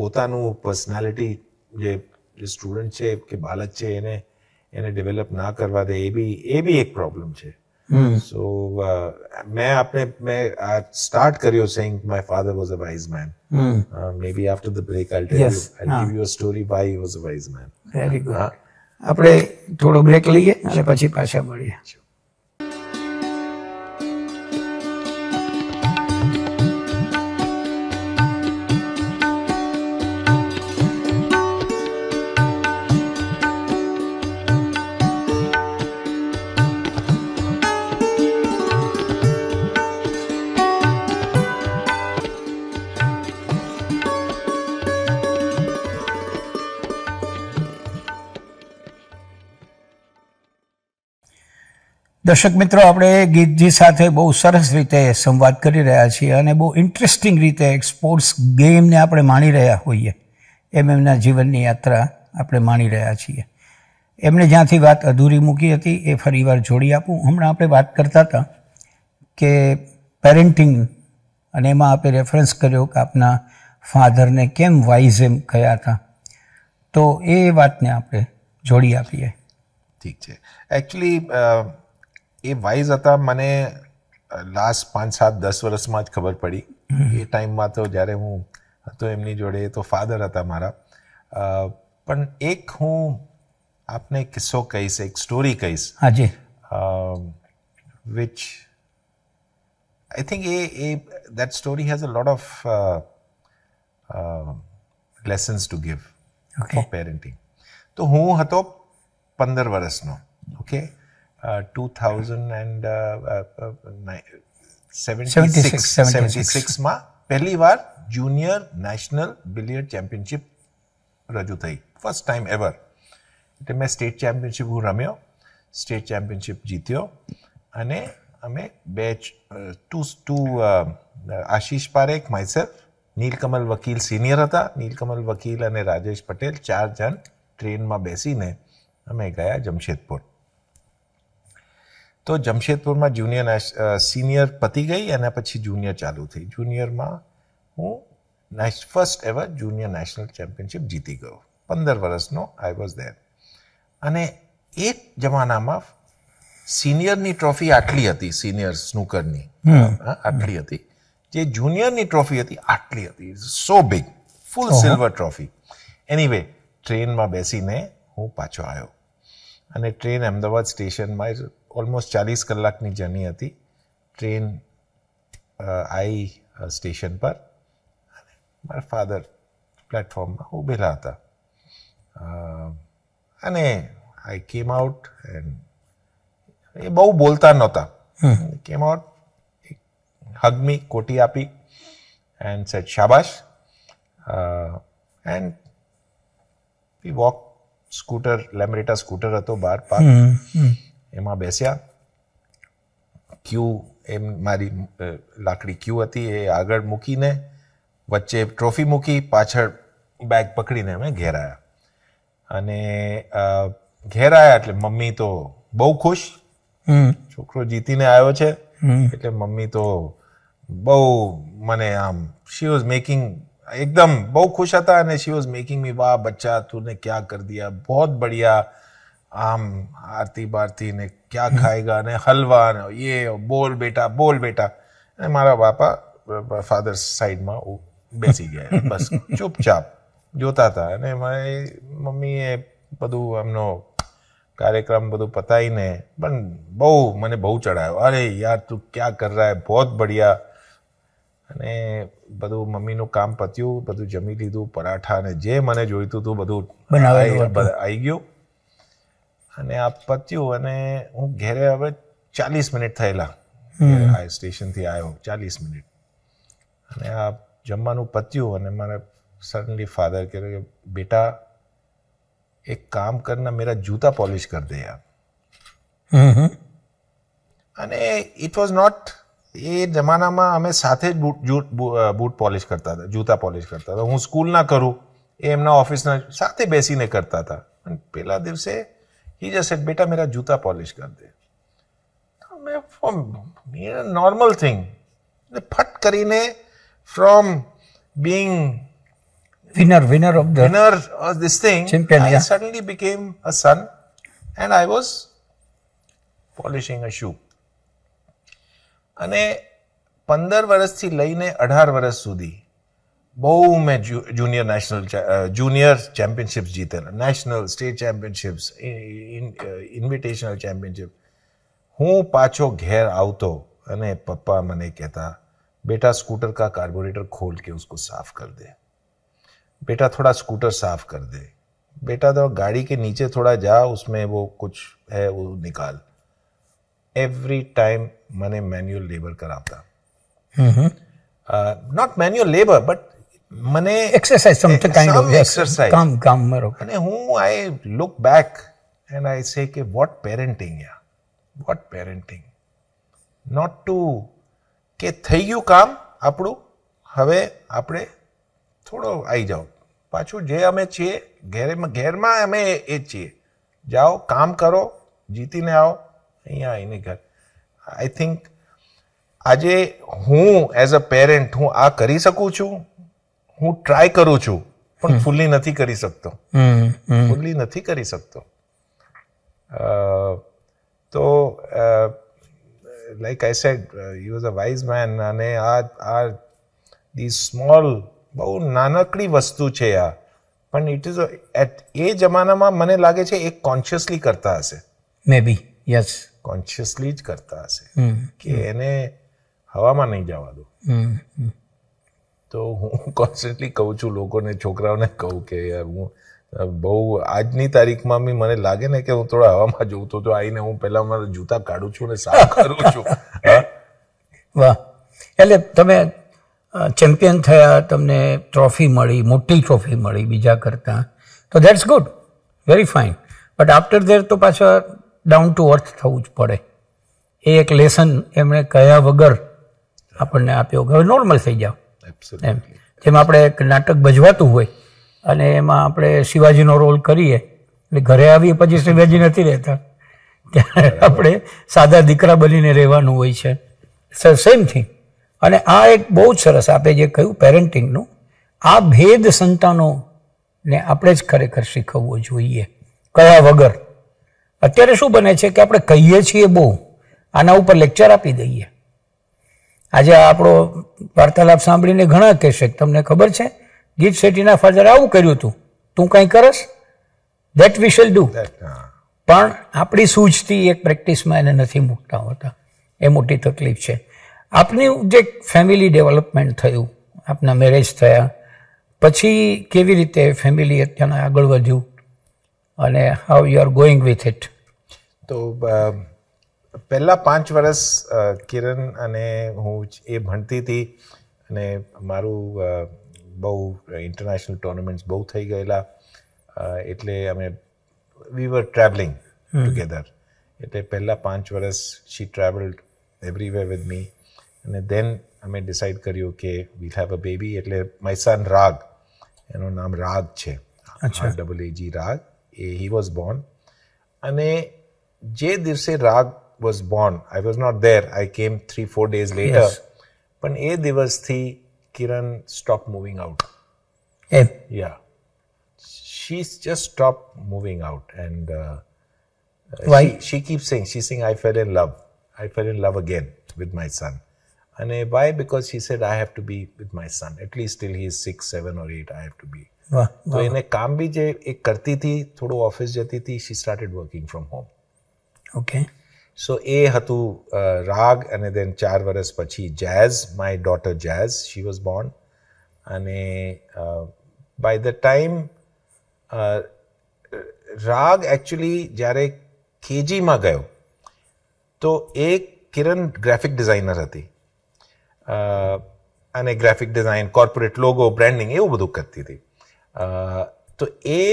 પોતાનું પર્સનાલિટી જે સ્ટુડન્ટ છે કે બાળક છે એને એને ડેવલપ ના કરવા દે એ બી એ બી એક પ્રોબ્લેમ છે So uh, मैं अपने मैं start करियो saying my father was a wise man. Mm. Uh, maybe after the break I'll tell yes. you. I'll ah. give you a story why he was a wise man. Very good. આપણે થોડો break લઈએ અને પછી પાછા મળીએ દર્શક મિત્રો આપણે ગીતજી સાથે બહુ સરસ રીતે સંવાદ કરી રહ્યા છીએ અને બહુ ઇન્ટરેસ્ટિંગ રીતે એક સ્પોર્ટ્સ ગેમને આપણે માણી રહ્યા હોઈએ એમ એમના જીવનની યાત્રા આપણે માણી રહ્યા છીએ એમણે જ્યાંથી વાત અધૂરી મૂકી હતી એ ફરીવાર જોડી આપું હમણાં આપણે વાત કરતા હતા કે પેરેન્ટિંગ અને એમાં આપણે રેફરન્સ કર્યો કે આપના ફાધરને કેમ વાઇઝ એમ કયા હતા તો એ વાતને આપણે જોડી આપીએ ઠીક છે એકચ્યુઅલી એ વાઇઝ હતા મને લાસ્ટ પાંચ સાત દસ વર્ષમાં જ ખબર પડી એ ટાઈમમાં તો જ્યારે હું હતો એમની જોડે તો ફાધર હતા મારા પણ એક હું આપને કિસ્સો કહીશ એક સ્ટોરી કહીશ હાજી વિચ આઈ થિંક એ એ that story has a lot of lessons to give for parenting તો હું હતો પંદર વર્ષનો okay uh, 2076 uh, uh, uh, માં પહેલી વાર જુનિયર નેશનલ બિલિયર્ડ ચેમ્પિયનશિપ રજૂ થઈ ફર્સ્ટ ટાઈમ એવર એટલે મેં સ્ટેટ ચેમ્પિયનશિપ હું રમ્યો સ્ટેટ ચેમ્પિયનશિપ જીત્યો અને અમે બે two two Ashish Parekh myself Neelkamal Vakil senior હતા નીલકમલ વકીલ અને રાજેશ પટેલ ચાર જણ ટ્રેનમાં બેસીને અમે ગયા જમશેદપુર તો જમશેદપુરમાં જુનિયર સિનિયર પતી ગઈ અને પછી જુનિયર ચાલુ થઈ જુનિયરમાં હું first ever junior national championship જીતી ગયો પંદર વર્ષનો આઈ વોઝ ધેર અને એ જમાનામાં સિનિયરની ટ્રોફી આટલી હતી સિનિયર સ્નૂકરની આટલી હતી જે જુનિયરની ટ્રોફી હતી આટલી હતી so big full silver trophy anyway ટ્રેનમાં બેસીને હું પાછો આવ્યો અને ટ્રેન અમદાવાદ સ્ટેશનમાં ઓલમોસ્ટ ચાલીસ કલાકની જર્ની હતી ટ્રેન આવી સ્ટેશન પર અને મારા ફાધર પ્લેટફોર્મમાં ઊભેલા હતા અને આઈ કેમ આઉટ એન્ડ એ બહુ બોલતા નહોતા કેમ આઉટ હગ મી કોટી આપી એન્ડ સેટ શાબાશ and we walk scooter Lambretta scooter હતો બાર પાર્ક એમાં બેસ્યા ક્યુ એમ મારી લાકડી ક્યુ હતી એ આગળ મૂકીને વચ્ચે ટ્રોફી મૂકી પાછળ બેગ પકડીને અમે ઘેરાયા અને ઘેર આવ્યા એટલે મમ્મી તો બહુ ખુશ છોકરો જીતીને આવ્યો છે એટલે મમ્મી તો બહુ મને આમ શી વોઝ મેકિંગ એકદમ બહુ ખુશ હતા અને શી વોઝ મેકિંગ મી વાહ બચ્ચા તુને ક્યાં કર દિયા બહુ બઢિયા આમ આરતી બારતી ને ક્યાં ખાਏગા ને હલવા ને એ બોલ બેટા બોલ બેટા અને મારા બાપા ફાધર સાઈડમાં બેસી ગયા બસ ચૂપચાપ જોતા હતા અને મારી મમ્મીએ બધું એમનો કાર્યક્રમ બધું પતાવીને પણ બહુ મને બહુ ચડાયો અરે યાર તું ક્યાં કર રહા હે બહુ બઢિયા અને બધું મમ્મીનું કામ પત્યું બધું જમી લીધું પરાઠા ને જે મને જોઈતું હતું બધું આવી ગયું અને આ પત્યું અને હું ઘેરે હવે ચાલીસ મિનિટ થયેલા આ સ્ટેશનથી આવ્યો ચાલીસ મિનિટ અને આ જમવાનું પત્યું અને મારા સડનલી ફાધર કહે કે બેટા એક કામ કરના મેરા જૂતા પોલિશ કર દે યાર અને ઇટ વોઝ નોટ એ જમાનામાં અમે સાથે જ બૂટ જૂટ બૂટ પોલિશ કરતા હતા જૂતા પોલિશ કરતા હતા હું સ્કૂલ ના કરું એ એમના ઓફિસના સાથે બેસીને કરતા હતા પેલા દિવસે ही जस्ट सेड बेटा मेरा जूता पॉलिश कर दे मैं નોર્મલ થિંગ ફટ કરીને from being winner winner of the winner of this thing champion, I yeah. suddenly became a son and I was polishing અને પંદર વર્ષથી લઈને અઢાર વર્ષ સુધી बहु में जू, जूनियर नेशनल जूनियर चैम्पियनशिप्स जीते national state championships invitational championship હું પાછો ઘેર આવતો અને પપ્પા મને કહેતા बेटा स्कूटर का कार्बोरेटर खोल के उसको साफ कर दे बेटा थोड़ा स्कूटर साफ कर दे बेटा तो गाड़ी के नीचे थोड़ा जा उसमें वो कुछ है वो निकाल एवरी टाइम मैंने मैनुअल लेबर कराता नॉट मैनुअल लेबर बट મને exercise some kind some of yes, exercise કામ કામ અને હું I look back and I say કે વોટ પેરેન્ટિંગ યા વોટ પેરેન્ટિંગ નોટ ટુ કે થઈ ગયું કામ આપણું હવે આપણે થોડો આવી જાઓ પાછું જે અમે છીએ ઘેરમાં ઘેરમાં અમે એ જ છીએ જાઓ કામ કરો જીતીને આવો અહીંયા આવીને ઘર આઈ થિંક આજે હું એઝ અ પેરેન્ટ હું આ કરી શકું છું હું ટ્રાય કરું છું પણ ફૂલ્લી નથી કરી શકતો ફૂલ્લી નથી કરી શકતો તો like I said he was a wise man અને આ આ ધી સ્મોલ બહુ નાનકડી વસ્તુ છે આ પણ ઇટ ઇઝ એટ એ જમાનામાં મને લાગે છે એ કોન્શિયસલી કરતા હશે મે બી યસ કોન્શિયસલી જ કરતા હશે કે એને હવામાં નહીં જવા દો તો હું કોન્સ્ટન્ટલી કહું છું લોકોને છોકરાઓને કહું કે યાર હું બહુ આજની તારીખમાં બી મને લાગે ને કે હું થોડા હવામાં જોઉં તો તો આવીને હું પહેલાં મારા જૂતા કાઢું છું ને સાફ કરું છું (laughs) વાહ એટલે તમે ચેમ્પિયન થયા તમને ટ્રોફી મળી મોટી ટ્રોફી મળી બીજા કરતાં તો that's good very fine but after there તો પાછા ડાઉન ટુ અર્થ થવું જ પડે એ એક લેસન એમણે કહ્યા વગર આપણને આપ્યો હવે નોર્મલ થઈ જાઓ એમ જેમ આપણે એક નાટક ભજવાતું હોય અને એમાં આપણે શિવાજીનો રોલ કરીએ એટલે ઘરે આવીએ પછી શિવાજી નથી રહેતા ત્યારે આપણે સાદા દીકરા બનીને રહેવાનું હોય છે સેમ થિંગ અને આ એક બહુ જ સરસ આપે જે કહ્યું પેરેન્ટિંગનું આ ભેદ સંતાનોને આપણે જ ખરેખર શીખવવો જોઈએ કયા વગર અત્યારે શું બને છે કે આપણે કહીએ છીએ બહુ આના ઉપર લેક્ચર આપી દઈએ આજે આપણો વાર્તાલાપ સાંભળીને ઘણા કહેશે તમને ખબર છે ગીત શેટ્ટીના ફાધરે આવું કર્યું હતું તું કાંઈ કરસ દેટ વી શેલ ડુ પણ આપણી સૂઝથી એક પ્રેક્ટિસમાં એને નથી મૂકતા હોતા એ મોટી તકલીફ છે આપની જે ફેમિલી ડેવલપમેન્ટ થયું આપના મેરેજ થયા પછી કેવી રીતે ફેમિલી અત્યારના આગળ વધ્યું અને how you are going with it તો પહેલા પાંચ વર્ષ કિરણ અને હું એ ભણતી હતી અને મારું બહુ ઇન્ટરનેશનલ ટુર્નામેન્ટ્સ બહુ થઈ ગયેલા એટલે અમે વી વર ટ્રાવેલિંગ ટુગેધર એટલે પહેલાં પાંચ વર્ષ she travelled everywhere with me અને દેન અમે ડિસાઇડ કર્યું કે વી હેવ અ બેબી એટલે માય રાગ એનું નામ રાગ છે ડબલ જી રાગ એ હી વોઝ બોર્ન અને જે દિવસે રાગ was born. I was not there. I came three, four days later. But a A was thi, Kiran stopped moving out. Yeah. yeah. She's just stopped moving out. And uh, why? She, keeps saying, she's saying, I fell in love. I fell in love again with my son. And uh, why? Because she said, I have to be with my son. At least till he is six, seven, or eight, I have to be. So, इन्हें a भी जे एक करती थी थोड़ा office जाती थी she started working from home okay okay. So એ હતું રાગ અને દેન ચાર વર્ષ પછી જેઝ માય ડોટર જેઝ શી વોઝ બોર્ન અને by the time Raag actually જ્યારે કેજીમાં ગયો તો એ કિરણ ગ્રાફિક ડિઝાઇનર હતી અને graphic design corporate logo branding એવું બધું કરતી હતી તો એ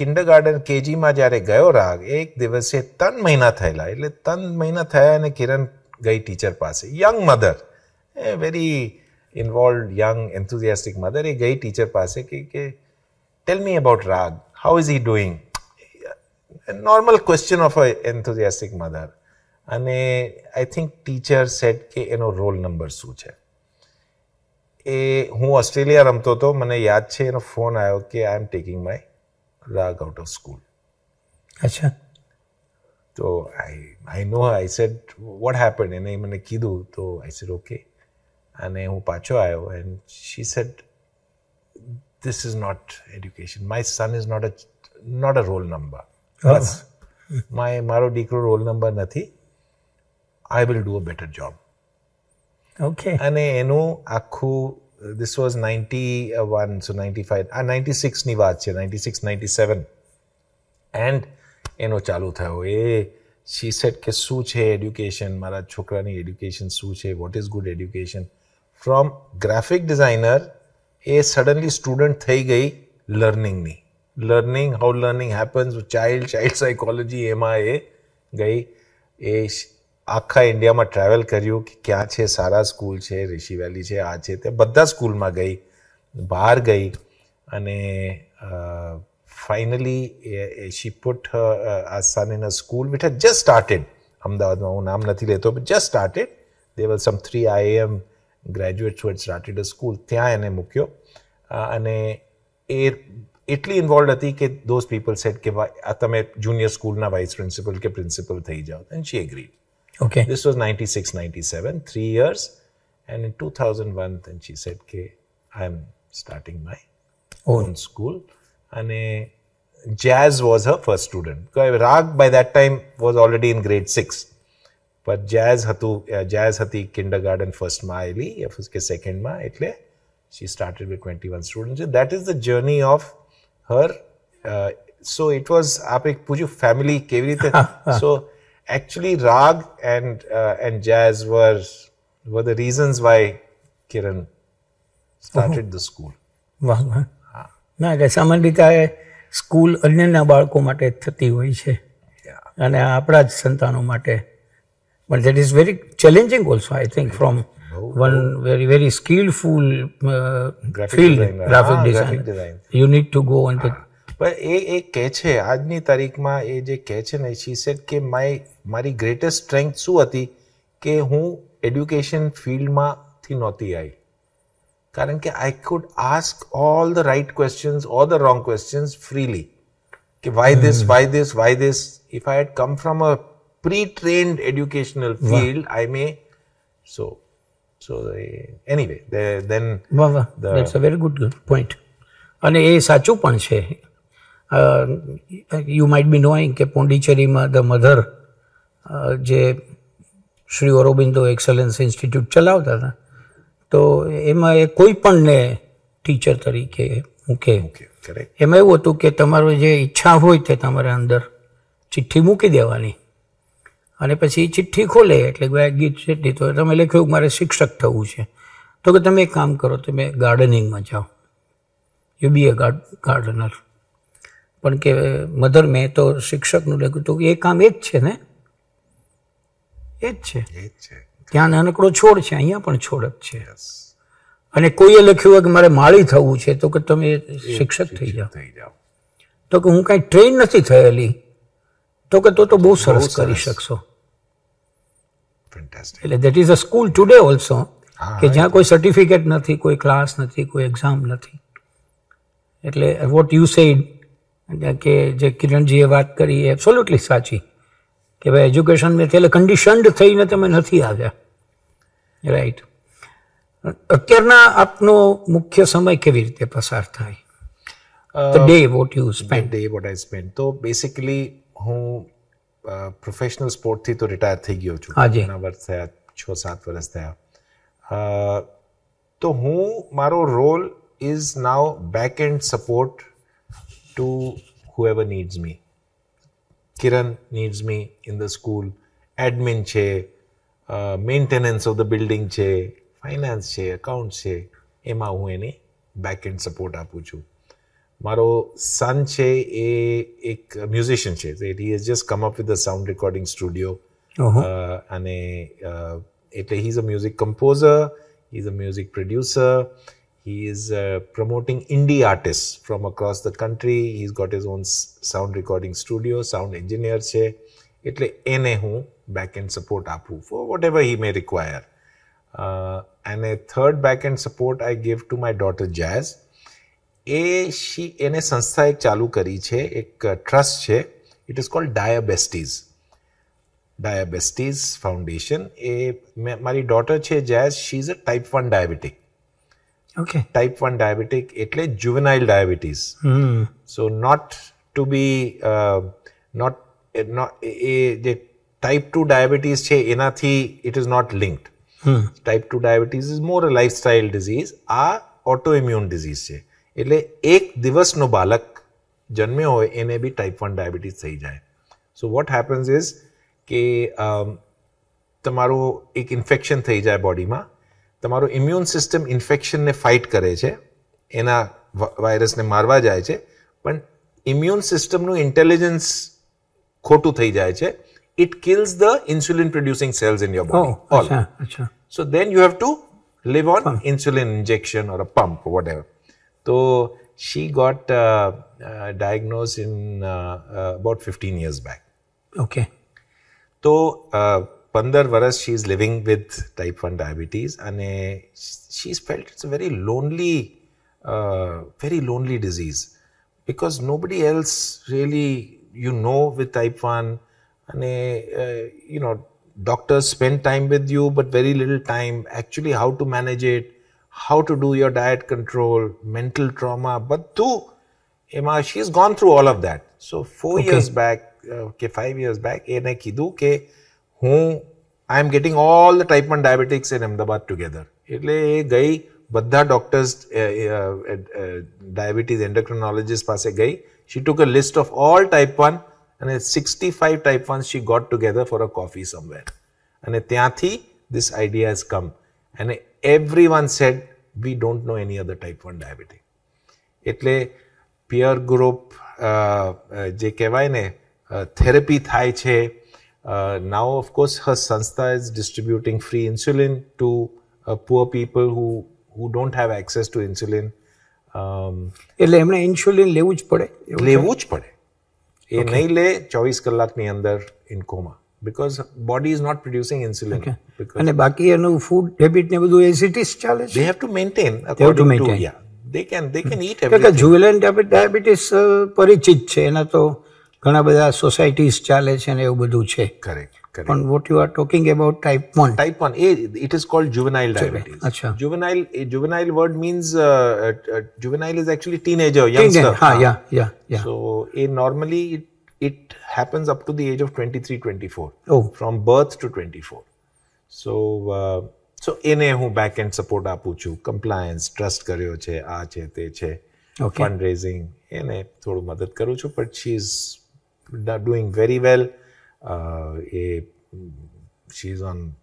કિન્ડર ગાર્ડન કેજીમાં જ્યારે ગયો રાગ એક દિવસે ત્રણ મહિના થયેલા એટલે ત્રણ મહિના થયા અને કિરણ ગઈ ટીચર પાસે યંગ મધર એ very involve young enthusiastic mother એ ગઈ ટીચર પાસે કે કે tell me about Raag how is he doing normal question of a enthusiastic mother અને આઈ થિંક ટીચર સેટ કે એનો રોલ નંબર શું છે એ હું ઓસ્ટ્રેલિયા રમતો હતો મને યાદ છે એનો ફોન આવ્યો કે I am taking my rag out of school. Acha. So I I know her. I said, what happened? And I મને કીધું So I said, okay. અને હું પાછો આવ્યો and she said, this is not education. My son is not a not a roll number. Plus, oh. my Maro dikro roll number nathi. I will do a better job. Okay. I know આખું this was 91 so 95 આ 96 ની વાત છે 96 97 and એનો ચાલુ થયો એ શી said કે શું છે એડ્યુકેશન મારા છોકરાની એડ્યુકેશન શું છે what is good education from graphic designer એ સડનલી સ્ટુડન્ટ થઈ ગઈ લર્નિંગની learning how learning happens child child psychology એમાં એ ગઈ એ આખા ઇન્ડિયામાં ટ્રાવેલ કર્યું કે ક્યાં છે સારા સ્કૂલ છે ઋષિ વેલી છે આ છે તે બધા સ્કૂલમાં ગઈ બહાર ગઈ અને ફાઇનલી શી પુટ આસાનીના school which had just started અમદાવાદમાં હું નામ નથી લેતો but just started the well some three IIM graduate word started a school ત્યાં એને મૂક્યો અને એ એટલી ઇન્વોલ્ડ હતી કે ધોઝ પીપલ સેટ કે આ તમે જુનિયર સ્કૂલના વાઇસ પ્રિન્સિપલ કે પ્રિન્સિપલ થઈ જાઓ and she agreed Okay. This was 96, 97, three years. And in 2001, then she said, okay, I'm starting my oh. own school. And a uh, jazz was her first student. Because Rag by that time was already in grade six. But jazz hatu, uh, jazz hati kindergarten first માં આવેલી second સેકન્ડમાં એટલે she started with 21 students. That is the journey of her. Uh, so it was, आप एक पूछो family KV (laughs) so actually rag and uh, and jazz were were the reasons why kiran started the school wah wah na ke samandita school anya na balko mate thati hoy che ane apna j santano mate but that is very challenging also i think from one very very skillful uh, field ah, graphic design you need to go into ah. પણ એ એ કહે છે આજની તારીખમાં એ જે કહે છે ને she said કે માય મારી ગ્રેટેસ્ટ સ્ટ્રેન્થ શું હતી કે હું એડ્યુકેશન ફિલ્ડમાંથી નહોતી આવી કારણ કે I could ask all the right questions or the wrong questions freely કે why this why this why this if I had come from a pre trained educational field I may so so anyway then વાહ વાહ that's very good point અને એ સાચું પણ છે you might be knowing કે પોંડિચેરીમાં the mother જે Shri Aurobindo excellence institute ચલાવતા હતા તો એમાં એ કોઈ પણને ટીચર તરીકે મૂકે એમાં એવું હતું કે તમારું જે ઈચ્છા હોય તે તમારે અંદર ચિઠ્ઠી મૂકી દેવાની અને પછી ચિઠ્ઠી ખોલે એટલે ગીત ચિઠ્ઠી તો તમે લખ્યું મારે શિક્ષક થવું છે તો કે તમે એક કામ કરો તમે ગાર્ડનિંગમાં જાઓ યુ બી અ ગાર્ડનર પણ કે મધર મેં તો શિક્ષકનું લખ્યું તો એ કામ એ જ છે ને એ જ છે ત્યાં નાનકડો છોડ છે અહીંયા પણ છોડ જ છે અને કોઈએ લખ્યું હોય કે મારે માળી થવું છે તો કે તમે શિક્ષક થઈ જાઓ તો કે હું કાંઈ ટ્રેન નથી થયેલી તો કે તો તો બહુ સરસ કરી શકશો એટલે that is a school today also કે જ્યાં કોઈ સર્ટિફિકેટ નથી કોઈ ક્લાસ નથી કોઈ એક્ઝામ નથી એટલે વોટ યુ સેડ અત્યંત કે જે કિરણજીએ વાત કરી એ એબ્સોલ્યુટલી સાચી કે ભાઈ એજ્યુકેશન મે થેલે કન્ડિશનડ થઈ ને તમને નથી આવ્યા રાઈટ અત્યારના આપનો મુખ્ય સમય કેવી રીતે પસાર થાય તો day what you spend day what I spend તો બેસિકલી હું પ્રોફેશનલ સ્port થી તો રિટેર થઈ ગયો છું આના વર્ષ થાય 6-7 વર્ષ થાય તો હું મારો role is now backend support to whoever needs me. Kiran needs me in the school, admin che, uh, maintenance of the building che, finance che, account che, ema any back end support apuchu. મારો સન છે એ a musician છે he has just come up with a sound recording studio અને એટલે he is a music composer he is a music producer He is uh, promoting indie artists from across the country. He's got his own sound recording studio, sound engineer છે એટલે એને હું back end support આપું for whatever he may require અને third back end support I give to my daughter Jazz એ she એને સંસ્થા એક ચાલુ કરી છે એક ટ્રસ્ટ uh, છે it is called Diabesties Diabesties Foundation એ મારી ડોટર છે Jazz she is a type one diabetic Okay. Type 1 diabetic એટલે juvenile diabetes. Hmm. So not to be uh, not not એ જે type 2 diabetes છે એનાથી it is not linked. Hmm. Type 2 diabetes is more a lifestyle disease. આ autoimmune disease છે. એટલે એક દિવસનો બાળક જન્મ્યો હોય એને બી ટાઈપ વન ડાયાબિટીસ થઈ જાય સો વોટ હેપન્સ ઇઝ કે તમારું એક ઇન્ફેક્શન થઈ જાય બોડીમાં તમારું ઇમ્યુન સિસ્ટમ ઇન્ફેક્શનને ફાઇટ કરે છે એના વાયરસને મારવા જાય છે પણ ઇમ્યુન સિસ્ટમનું ઇન્ટેલિજન્સ ખોટું થઈ જાય છે it kills the insulin producing cells in your body also then you have to live on pump. Injection or or a pump or whatever. So she got uh, uh, diagnosed in uh, uh about 15 15 varas she is living with type 1 diabetes and uh, she's felt it's a very lonely uh, very lonely disease because nobody else really you know with type 1 and uh, you know doctors spend time with you but very little time actually how to manage it how to do your diet control mental trauma but two emma she's gone through all of that so four years back okay five years back ke હું I am getting all the type one diabetics in Ahmedabad together એટલે એ ગઈ બધા doctors diabetes endocrinologist પાસે ગઈ she took a list of all type one અને sixty five type one she got together for a coffee somewhere અને ત્યાંથી this idea has come. And everyone said, we don't know any other type one diabetic. એટલે પિયર group જે કહેવાય ને therapy થાય છે Uh, now, of course, her sanstha is distributing free insulin to uh, poor people who, who don't have access to insulin. એટલે એમણે insulin લેવું જ પડે લેવું જ પડે એ નહીં લે ચોવીસ કલાકની અંદર in coma because body is not producing insulin અને બાકી એનું ફૂડ હેબિટ ને બધું એસિટીસ ચાલે છે they have to maintain according to yeah they can they can eat everything કે જ્યુવેલાઇન ડાયાબિટીસ પરિચિત છે એના તો ઘણા બધા સોસાયટીઝ ચાલે છે ને એવું બધું છે કરેક્ટ પણ what you are talking about type one type one એ it is called juvenile diabetes અચ્છા juvenile juvenile word means juvenile is actually teenager youngster હા યા યા યા સો એ normally it it happens up to the age of 23 24 oh. From birth to 24 so so uh, so એને હું back end support આપું છું compliance trust કર્યો છે આ છે તે છે ફંડ રેઝિંગ એને થોડું મદદ કરું છું but she is doing very well. Uh, a, she's on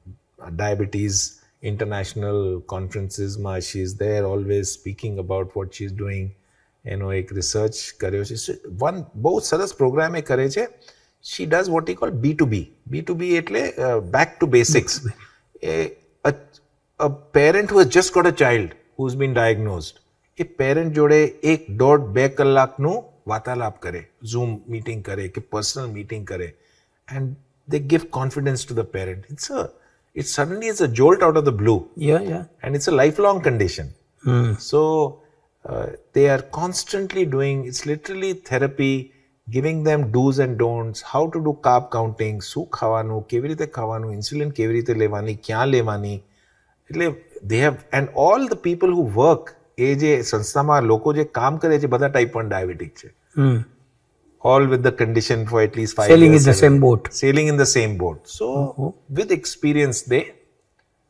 diabetes international conferences. Ma, she's there always speaking about what she's doing. You know, ek research career. She one both saras program ek kareche. She does what he call B two B. B two B itle uh, back to basics. (laughs) a, parent who has just got a child who's been diagnosed. A parent jode ek dot be વાર્તાલાપ કરે zoom meeting કરે કે personal meeting કરે and they give confidence to the parent. It's a it suddenly is a jolt out of the blue. Yeah, yeah. And it's a lifelong condition. Mm. So uh, they are constantly doing it's literally therapy, giving them do's and don'ts, how to do carb counting, શું ખાવાનું કેવી રીતે ખાવાનું insulin કેવી રીતે લેવાની ક્યાં લેવાની એટલે they have and all the people who work એ જે સંસ્થામાં લોકો જે કામ કરે છે બધા ટાઈપ વન ડાયાબિટીક છે all with the condition for at least five sailing years. Sailing in the seven. same boat. Sailing in the same boat. So uh-huh. with experience there.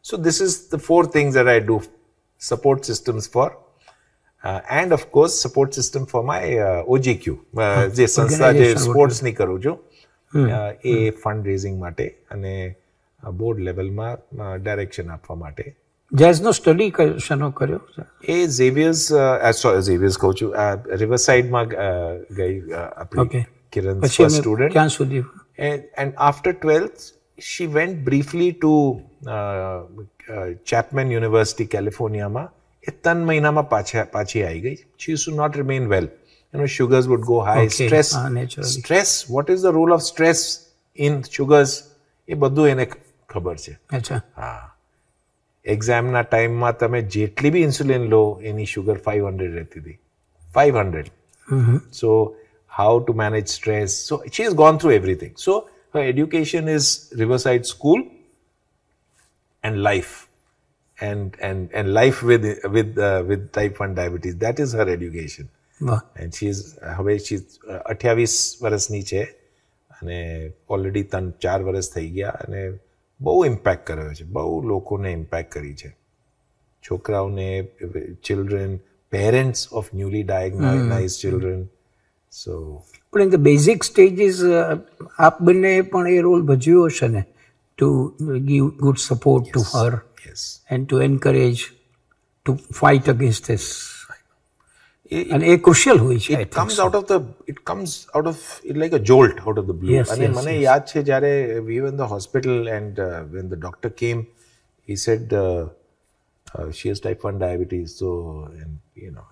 So this is the four things that I do: support systems for, uh, and of course support system for my uh, OGQ. જે સંસ્થા જે સ્પોર્ટ્સની કરું છું એ fund raising માટે અને board લેવલમાં direction આપવા માટે જેઝનો સ્ટડી શેનો કર્યો એ ઝેવિયર્સ સોરી ઝેવિયર્સ કહું છું રિવરસાઇડમાં ગઈ આપણી કિરણ સ્ટુડન્ટ ક્યાં સુધી and after twelfth she went briefly to uh, uh, Chapman University, Californiaમાં એ ત્રણ મહિનામાં પાછા પાછી આવી ગઈ she used to not remain well you know sugars would go high okay. stress uh, stress what is the role of stress in sugars એ બધું એને ખબર છે અચ્છા હા એક્ઝામના ટાઈમમાં તમે જેટલી બી ઇન્સ્યુલિન લો એની શુગર sugar હંડ્રેડ રહેતી હતી five hundred hundred so how to manage stress so she is gone through everything so her education is riverside school and life and and and life with with uh, with type 1 diabetes that is her education wow. and she's હવે she 28 વર્ષની છે અને already ત્રણ ચાર વર્ષ થઈ ગયા અને બહુ ઇમ્પેક્ટ કર્યો છે બહુ લોકોને ઇમ્પેક્ટ કરી છે છોકરાઓને children parents of newly diagnose children so પણ એમ કે બેઝિક સ્ટેજીસ આપ બંને પણ એ રોલ ભજવ્યો હશે ને to give good support to her yes and to encourage to fight against this it, and it crucial હોય છે it comes so. out of the it comes out of it like a jolt out of the blue yes, અને yes, મને યાદ છે જ્યારે we were in the hospital and uh, when the doctor came he said uh, uh, she has type 1 diabetes so and you know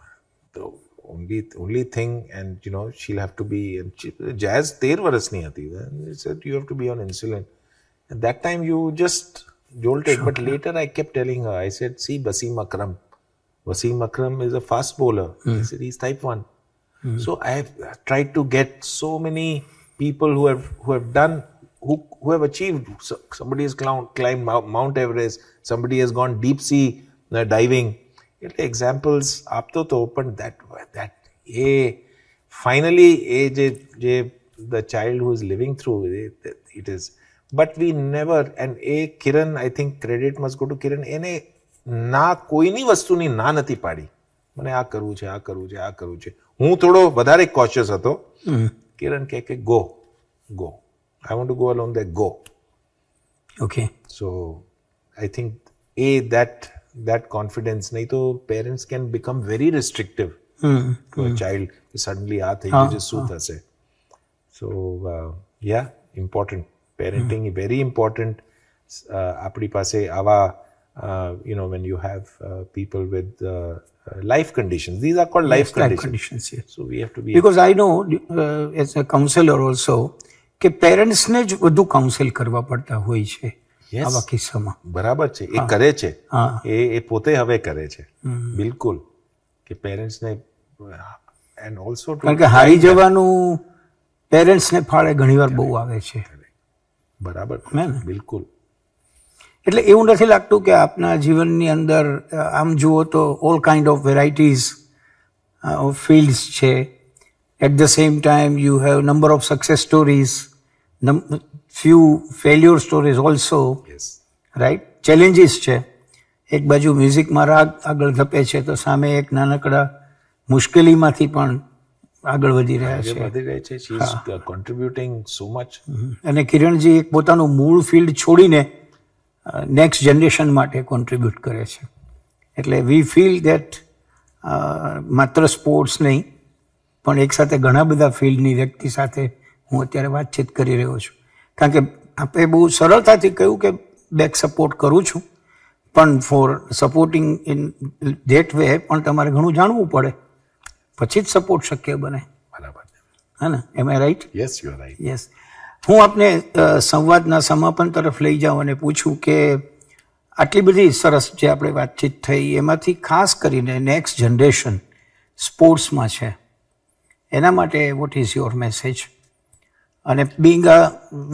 the only only thing and you know she'll have to be and she, jazz 13 વર્ષની હતી then he said you have to be on insulin at that time you just jolted sure. but later i kept telling her i said see basima kram Wasim Akram is a fast bowler. Mm. He said he's type 1. Mm. So I have tried to get so many people who have who have done who, who have achieved. So somebody has climbed Mount Everest. Somebody has gone deep sea uh, diving. Examples examples આપતો to open that that. Hey, finally, એ જે જે the child who is living through it is but we never end એ Kiran I think credit must go to Kiran ના કોઈની વસ્તુની ના નથી પાડી મને આ કરવું છે આ કરવું છે આ કરવું છે હું થોડો વધારે કોશિયસ હતો કિરણ કહે કે go go I want to go along they go okay so I think એ દેટ દેટ કોન્ફિડન્સ નહીં તો parents can become very restrictive child suddenly આ થઈ ગયું છે શું થશે so yeah important parenting very important આપણી પાસે આવા uh, you know, when you have uh, people with uh, life conditions. These are called life yes, conditions. Life conditions yes. So we have to be. Because I know as a counselor also કે પેરેન્ટ્સને જ વધુ counsel કરવા પડતા હોય છે આવા કિસ્સામાં બરાબર છે એ કરે છે એ એ પોતે હવે કરે છે બિલકુલ કે પેરેન્ટ્સને એન્ડ ઓલસો કારણ કે હારી જવાનું પેરેન્ટ્સને ફાળે ઘણીવાર બહુ આવે છે બરાબર બિલકુલ એટલે એવું નથી લાગતું કે આપના જીવનની અંદર આમ જુઓ તો all kind of varieties of fields છે at the same time you have number of success stories few failure stories also right challenges છે એક બાજુ મ્યુઝિકમાં રાગ આગળ ધપે છે તો સામે એક નાનકડા મુશ્કેલીમાંથી પણ આગળ વધી રહ્યા છે વધી રહી છે કોન્ટ્રીબ્યુટિંગ સો મચ અને કિરણજી એક પોતાનું મૂળ ફિલ્ડ છોડીને નેક્સ્ટ જનરેશન માટે કોન્ટ્રીબ્યુટ કરે છે એટલે વી ફીલ દેટ માત્ર સ્પોર્ટ્સ નહીં પણ એકસાથે ઘણા બધા ફિલ્ડની વ્યક્તિ સાથે હું અત્યારે વાતચીત કરી રહ્યો છું કારણ કે આપણે બહુ સરળતાથી કહ્યું કે બેક સપોર્ટ કરું છું પણ for supporting in that way પણ તમારે ઘણું જાણવું પડે પછી જ સપોર્ટ શક્ય બને બરાબર હા ને am I right yes you are right yes હું આપને સંવાદના સમાપન તરફ લઈ જાઉં અને પૂછું કે આટલી બધી સરસ જે આપણે વાતચીત થઈ એમાંથી ખાસ કરીને નેક્સ્ટ જનરેશન સ્પોર્ટ્સમાં છે એના માટે વોટ ઇઝ યોર મેસેજ અને being a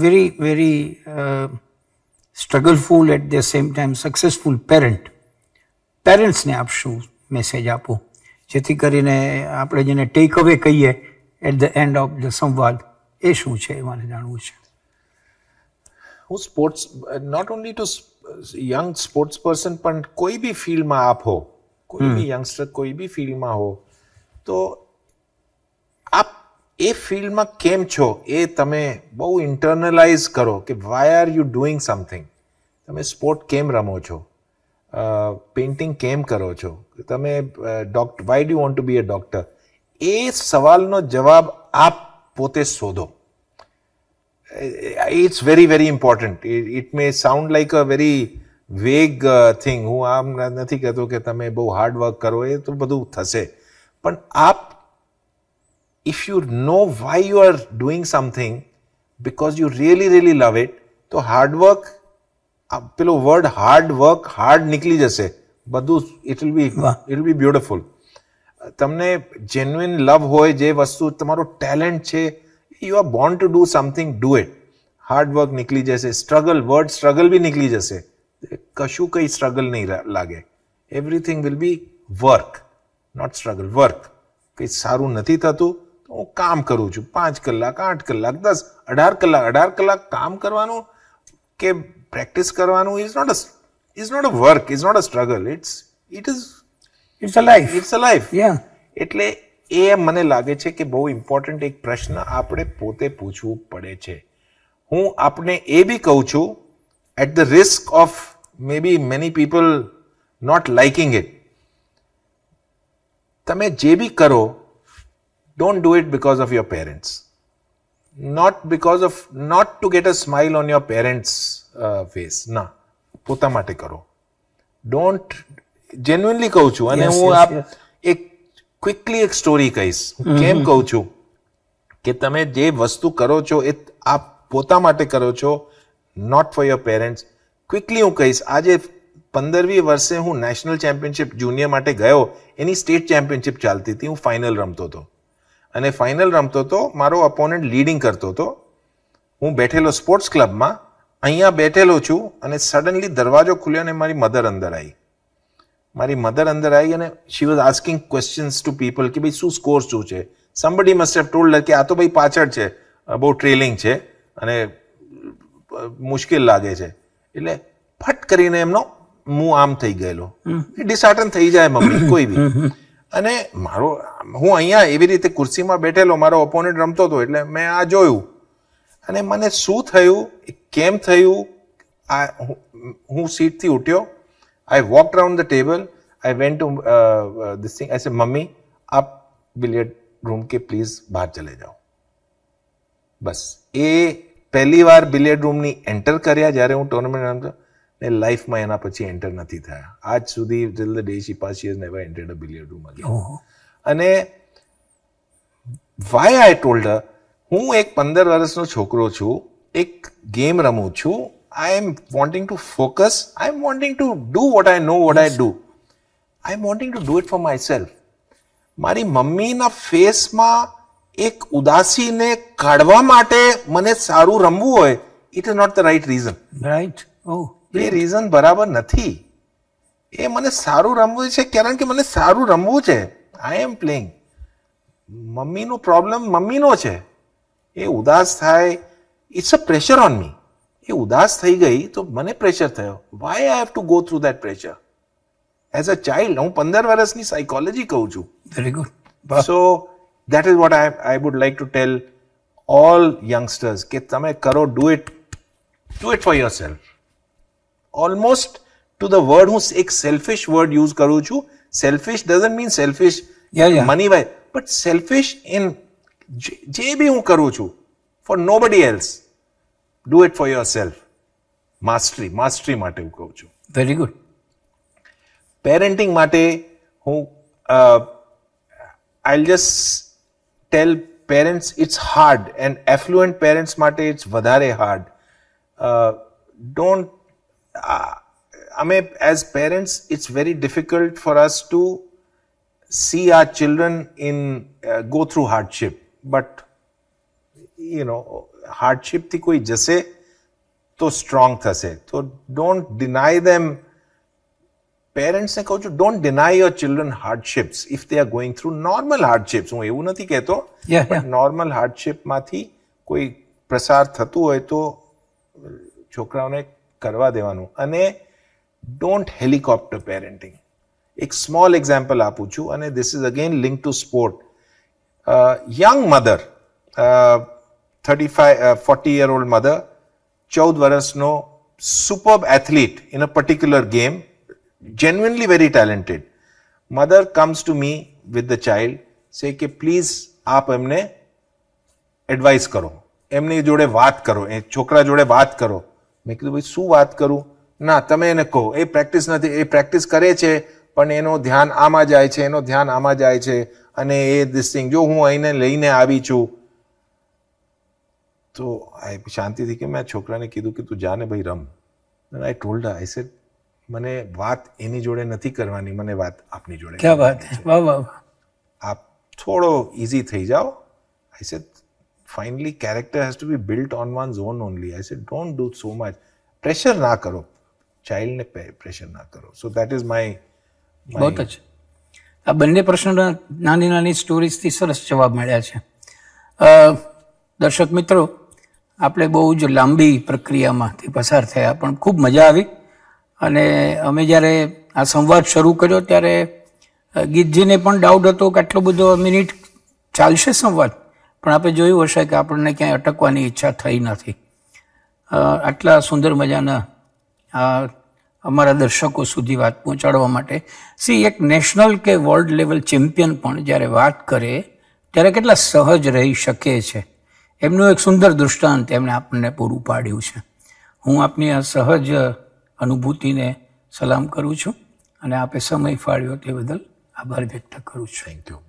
very very struggleful at the same time successful parent પેરેન્ટ્સને આપ મેસેજ આપો જેથી કરીને આપણે જેને ટેક અવે કહીએ at the end of the સંવાદ એ શું છે એ મારે જાણવું છે હું sports not only to young sports person પણ કોઈ બી ફિલ્ડમાં આપ હો કોઈ બી યંગસ્ટર કોઈ બી ફિલ્ડમાં હો તો આપ એ ફિલ્ડમાં કેમ છો એ તમે બહુ ઇન્ટરનલાઇઝ કરો કે why are you doing something તમે સ્પોર્ટ કેમ રમો છો પેઇન્ટિંગ કેમ કરો છો તમે doctor why do want to be a doctor એ સવાલનો જવાબ આપ પોતે શોધો it's very very important it may sound like a very vague thing હું આમ નથી કહેતો કે તમે બહુ હાર્ડ વર્ક કરો એ તો બધું થશે પણ આપ if you know why you are doing something because you really really love it તો હાર્ડવર્ક પેલો વર્ડ હાર્ડ વર્ક હાર્ડ નીકળી જશે બધું it will be it will be beautiful તમને જેન્યુઇન લવ હોય જે વસ્તુ તમારો ટેલેન્ટ છે you are born to do something do it hard work નીકળી જશે સ્ટ્રગલ વર્ડ સ્ટ્રગલ બી નીકળી જશે કશું કંઈ સ્ટ્રગલ નહીં લાગે everything will be work not struggle work કંઈ સારું નથી થતું તો હું કામ કરું છું પાંચ કલાક આઠ કલાક દસ અઢાર કલાક અઢાર કલાક કામ કરવાનું કે પ્રેક્ટિસ કરવાનું is not a is not a work is not a struggle it's it is it's a life it's a life yeah એટલે એ મને લાગે છે કે બહુ ઇમ્પોર્ટન્ટ એક પ્રશ્ન આપણે પોતે પૂછવું પડે છે હું આપને એ બી કહું છું at the risk of may be many people not liking it તમે જે બી કરો don't do it because of your parents not because of not to get a smile on your parents face ના પોતા માટે કરો ડોન્ટ જેન્યુનલી કહું છું અને હું આપ એક ક્વિકલી એક સ્ટોરી કહીશ કેમ કહું છું કે તમે જે વસ્તુ કરો છો એ આપ પોતા માટે કરો છો not for your parents quickly હું કહીશ આજે પંદરમી વર્ષે હું નેશનલ ચેમ્પિયનશિપ જુનિયર માટે ગયો એની સ્ટેટ ચેમ્પિયનશિપ ચાલતી હતી હું ફાઇનલ રમતો હતો અને ફાઇનલ રમતો હતો મારો અપોનન્ટ લીડિંગ કરતો હતો હું બેઠેલો સ્પોર્ટ્સ ક્લબમાં અહીંયા બેઠેલો છું અને સડનલી દરવાજો ખુલ્યો અને મારી મધર અંદર આવી મારી મધર અંદર આવી અને she was asking questions to people કે ભાઈ શું સ્કોર શું છે સમબડી મસ્ટ હેવ ટોલ્ડ કે આ તો ભાઈ પાછળ છે બહુ ટ્રેલિંગ છે અને મુશ્કેલ લાગે છે એટલે ફટ કરીને એમનો હું આમ થઈ ગયેલો એ ડિસઆર્ટન થઈ જાય મમ્મી કોઈ બી અને મારો હું અહીંયા એવી રીતે ખુરશીમાં બેઠેલો મારો ઓપોનન્ટ રમતો હતો એટલે મેં આ જોયું અને મને શું થયું કેમ થયું આ હું સીટથી ઉઠ્યો I walked around the table. I went to uh, uh this thing. I said, "Mummy, आप बिलियर्ड रूम के प्लीज બહાર ચલે જાઓ બસ એ પહેલી વાર બિલિયર્ડ રૂમની એન્ટર કર્યા જ્યારે હું ટુર્નામેન્ટ રમતો ને લાઈફમાં એના પછી એન્ટર નથી થયા આજ સુધી till the day she pass years never entered a billiard room again અને વાય આઈ ટોલ્ડ હું એક પંદર વર્ષનો છોકરો છું એક ગેમ રમું છું I am wanting to focus. I am wanting to do what I know, what yes. I do. I am wanting to do it for myself. મારી મમ્મીના ફેસમાં એક ઉદાસીને કાઢવા માટે મને સારું રમવું હોય it is not the right reason right એ રીઝન બરાબર નથી એ મને સારું રમવું છે કારણ કે મને સારું રમવું છે આઈ એમ પ્લેઇંગ મમ્મીનો પ્રોબ્લેમ મમ્મીનો છે એ ઉદાસ થાય it's a pressure on me ये उदास થઈ ગઈ તો મને પ્રેશર થાય why I have to go through that pressure as a child નો 15 વર્ષની સાયકોલોજી કહું છું very good so that is what I આ would like to tell all youngsters કે તમે કરો do it do it for your self almost to the word હું એક સેલ્ફિશ વર્ડ યુઝ કરું છું સેલ્ફિશ ડઝન્ટ મીન સેલ્ફિશ યે યે money why but selfish in જે ભી હું કરું છું for nobody else do it for yourself mastery mastery માટે હું કહું છું વેરી ગુડ પેરેન્ટિંગ માટે હું I just tell parents it's hard and affluent parents માટે ઇટ્સ વધારે હાર્ડ ડોન્ટ અમે as parents it's very difficult for us to see our children in uh, go through hardship but you know હાર્ડશીપથી કોઈ જશે તો strong થશે તો don't deny ધેમ પેરેન્ટ્સને કહું છું don't deny your children hardships if they are going through normal hardships હું એવું નથી કહેતો નોર્મલ હાર્ડશીપમાંથી કોઈ પ્રસાર થતું હોય તો છોકરાઓને કરવા દેવાનું અને ડોન્ટ હેલિકોપ્ટર પેરેન્ટિંગ એક સ્મોલ એક્ઝામ્પલ આપું છું અને this is again link to sport young mother thirty uh, forty year old mother ચૌદ વર્ષનો superb athlete in a particular game genuinely very talented mother comes to me with the child say કે please આપ એમને advice કરો એમની જોડે વાત કરો એ છોકરા જોડે વાત કરો મેં કીધું ભાઈ શું વાત કરું ના તમે એને કહો એ પ્રેક્ટિસ નથી એ પ્રેક્ટિસ કરે છે પણ એનો ધ્યાન આમાં જાય છે એનો ધ્યાન આમાં જાય છે અને એ દિસ થિંગ જો હું અહીંને લઈને આવી છું તો આઈ શાંતિથી કે મેં છોકરાને કીધું કે તું જાને ભાઈ રમ આઈ ટોલ્ડ આઈ સેડ મને વાત એની જોડે નથી કરવાની મને વાત આપની જોડે ક્યાં વાત વાહ વાહ આપ થોડો ઇઝી થઈ જાઓ I said finally character has to be built on one zone only I said don't do so much pressure ના કરો ચાઇલ્ડને પ્રેશર ના કરો સો દેટ ઇઝ માય બહુ જ આ બંને પ્રશ્નોના નાની નાની સ્ટોરીઝથી સરસ જવાબ મળ્યા છે દર્શક મિત્રો આપણે બહુ જ લાંબી પ્રક્રિયામાંથી પસાર થયા પણ ખૂબ મજા આવી અને અમે જ્યારે આ સંવાદ શરૂ કર્યો ત્યારે ગીતજીને પણ ડાઉટ હતો કે આટલો બધો મિનિટ ચાલશે સંવાદ પણ આપણે જોયું હશે કે આપણને ક્યાંય અટકવાની ઈચ્છા થઈ નથી આટલા સુંદર મજાના અમારા દર્શકો સુધી વાત પહોંચાડવા માટે સી એક નેશનલ કે વર્લ્ડ લેવલ ચેમ્પિયન પણ જ્યારે વાત કરે ત્યારે કેટલા સહજ રહી શકે છે એમનું એક સુંદર દૃષ્ટાંત એમણે આપણને પૂરું પાડ્યું છે હું આપની આ સહજ અનુભૂતિને સલામ કરું છું અને આપે સમય ફાળ્યો તે બદલ આભાર વ્યક્ત કરું છું થેન્ક યુ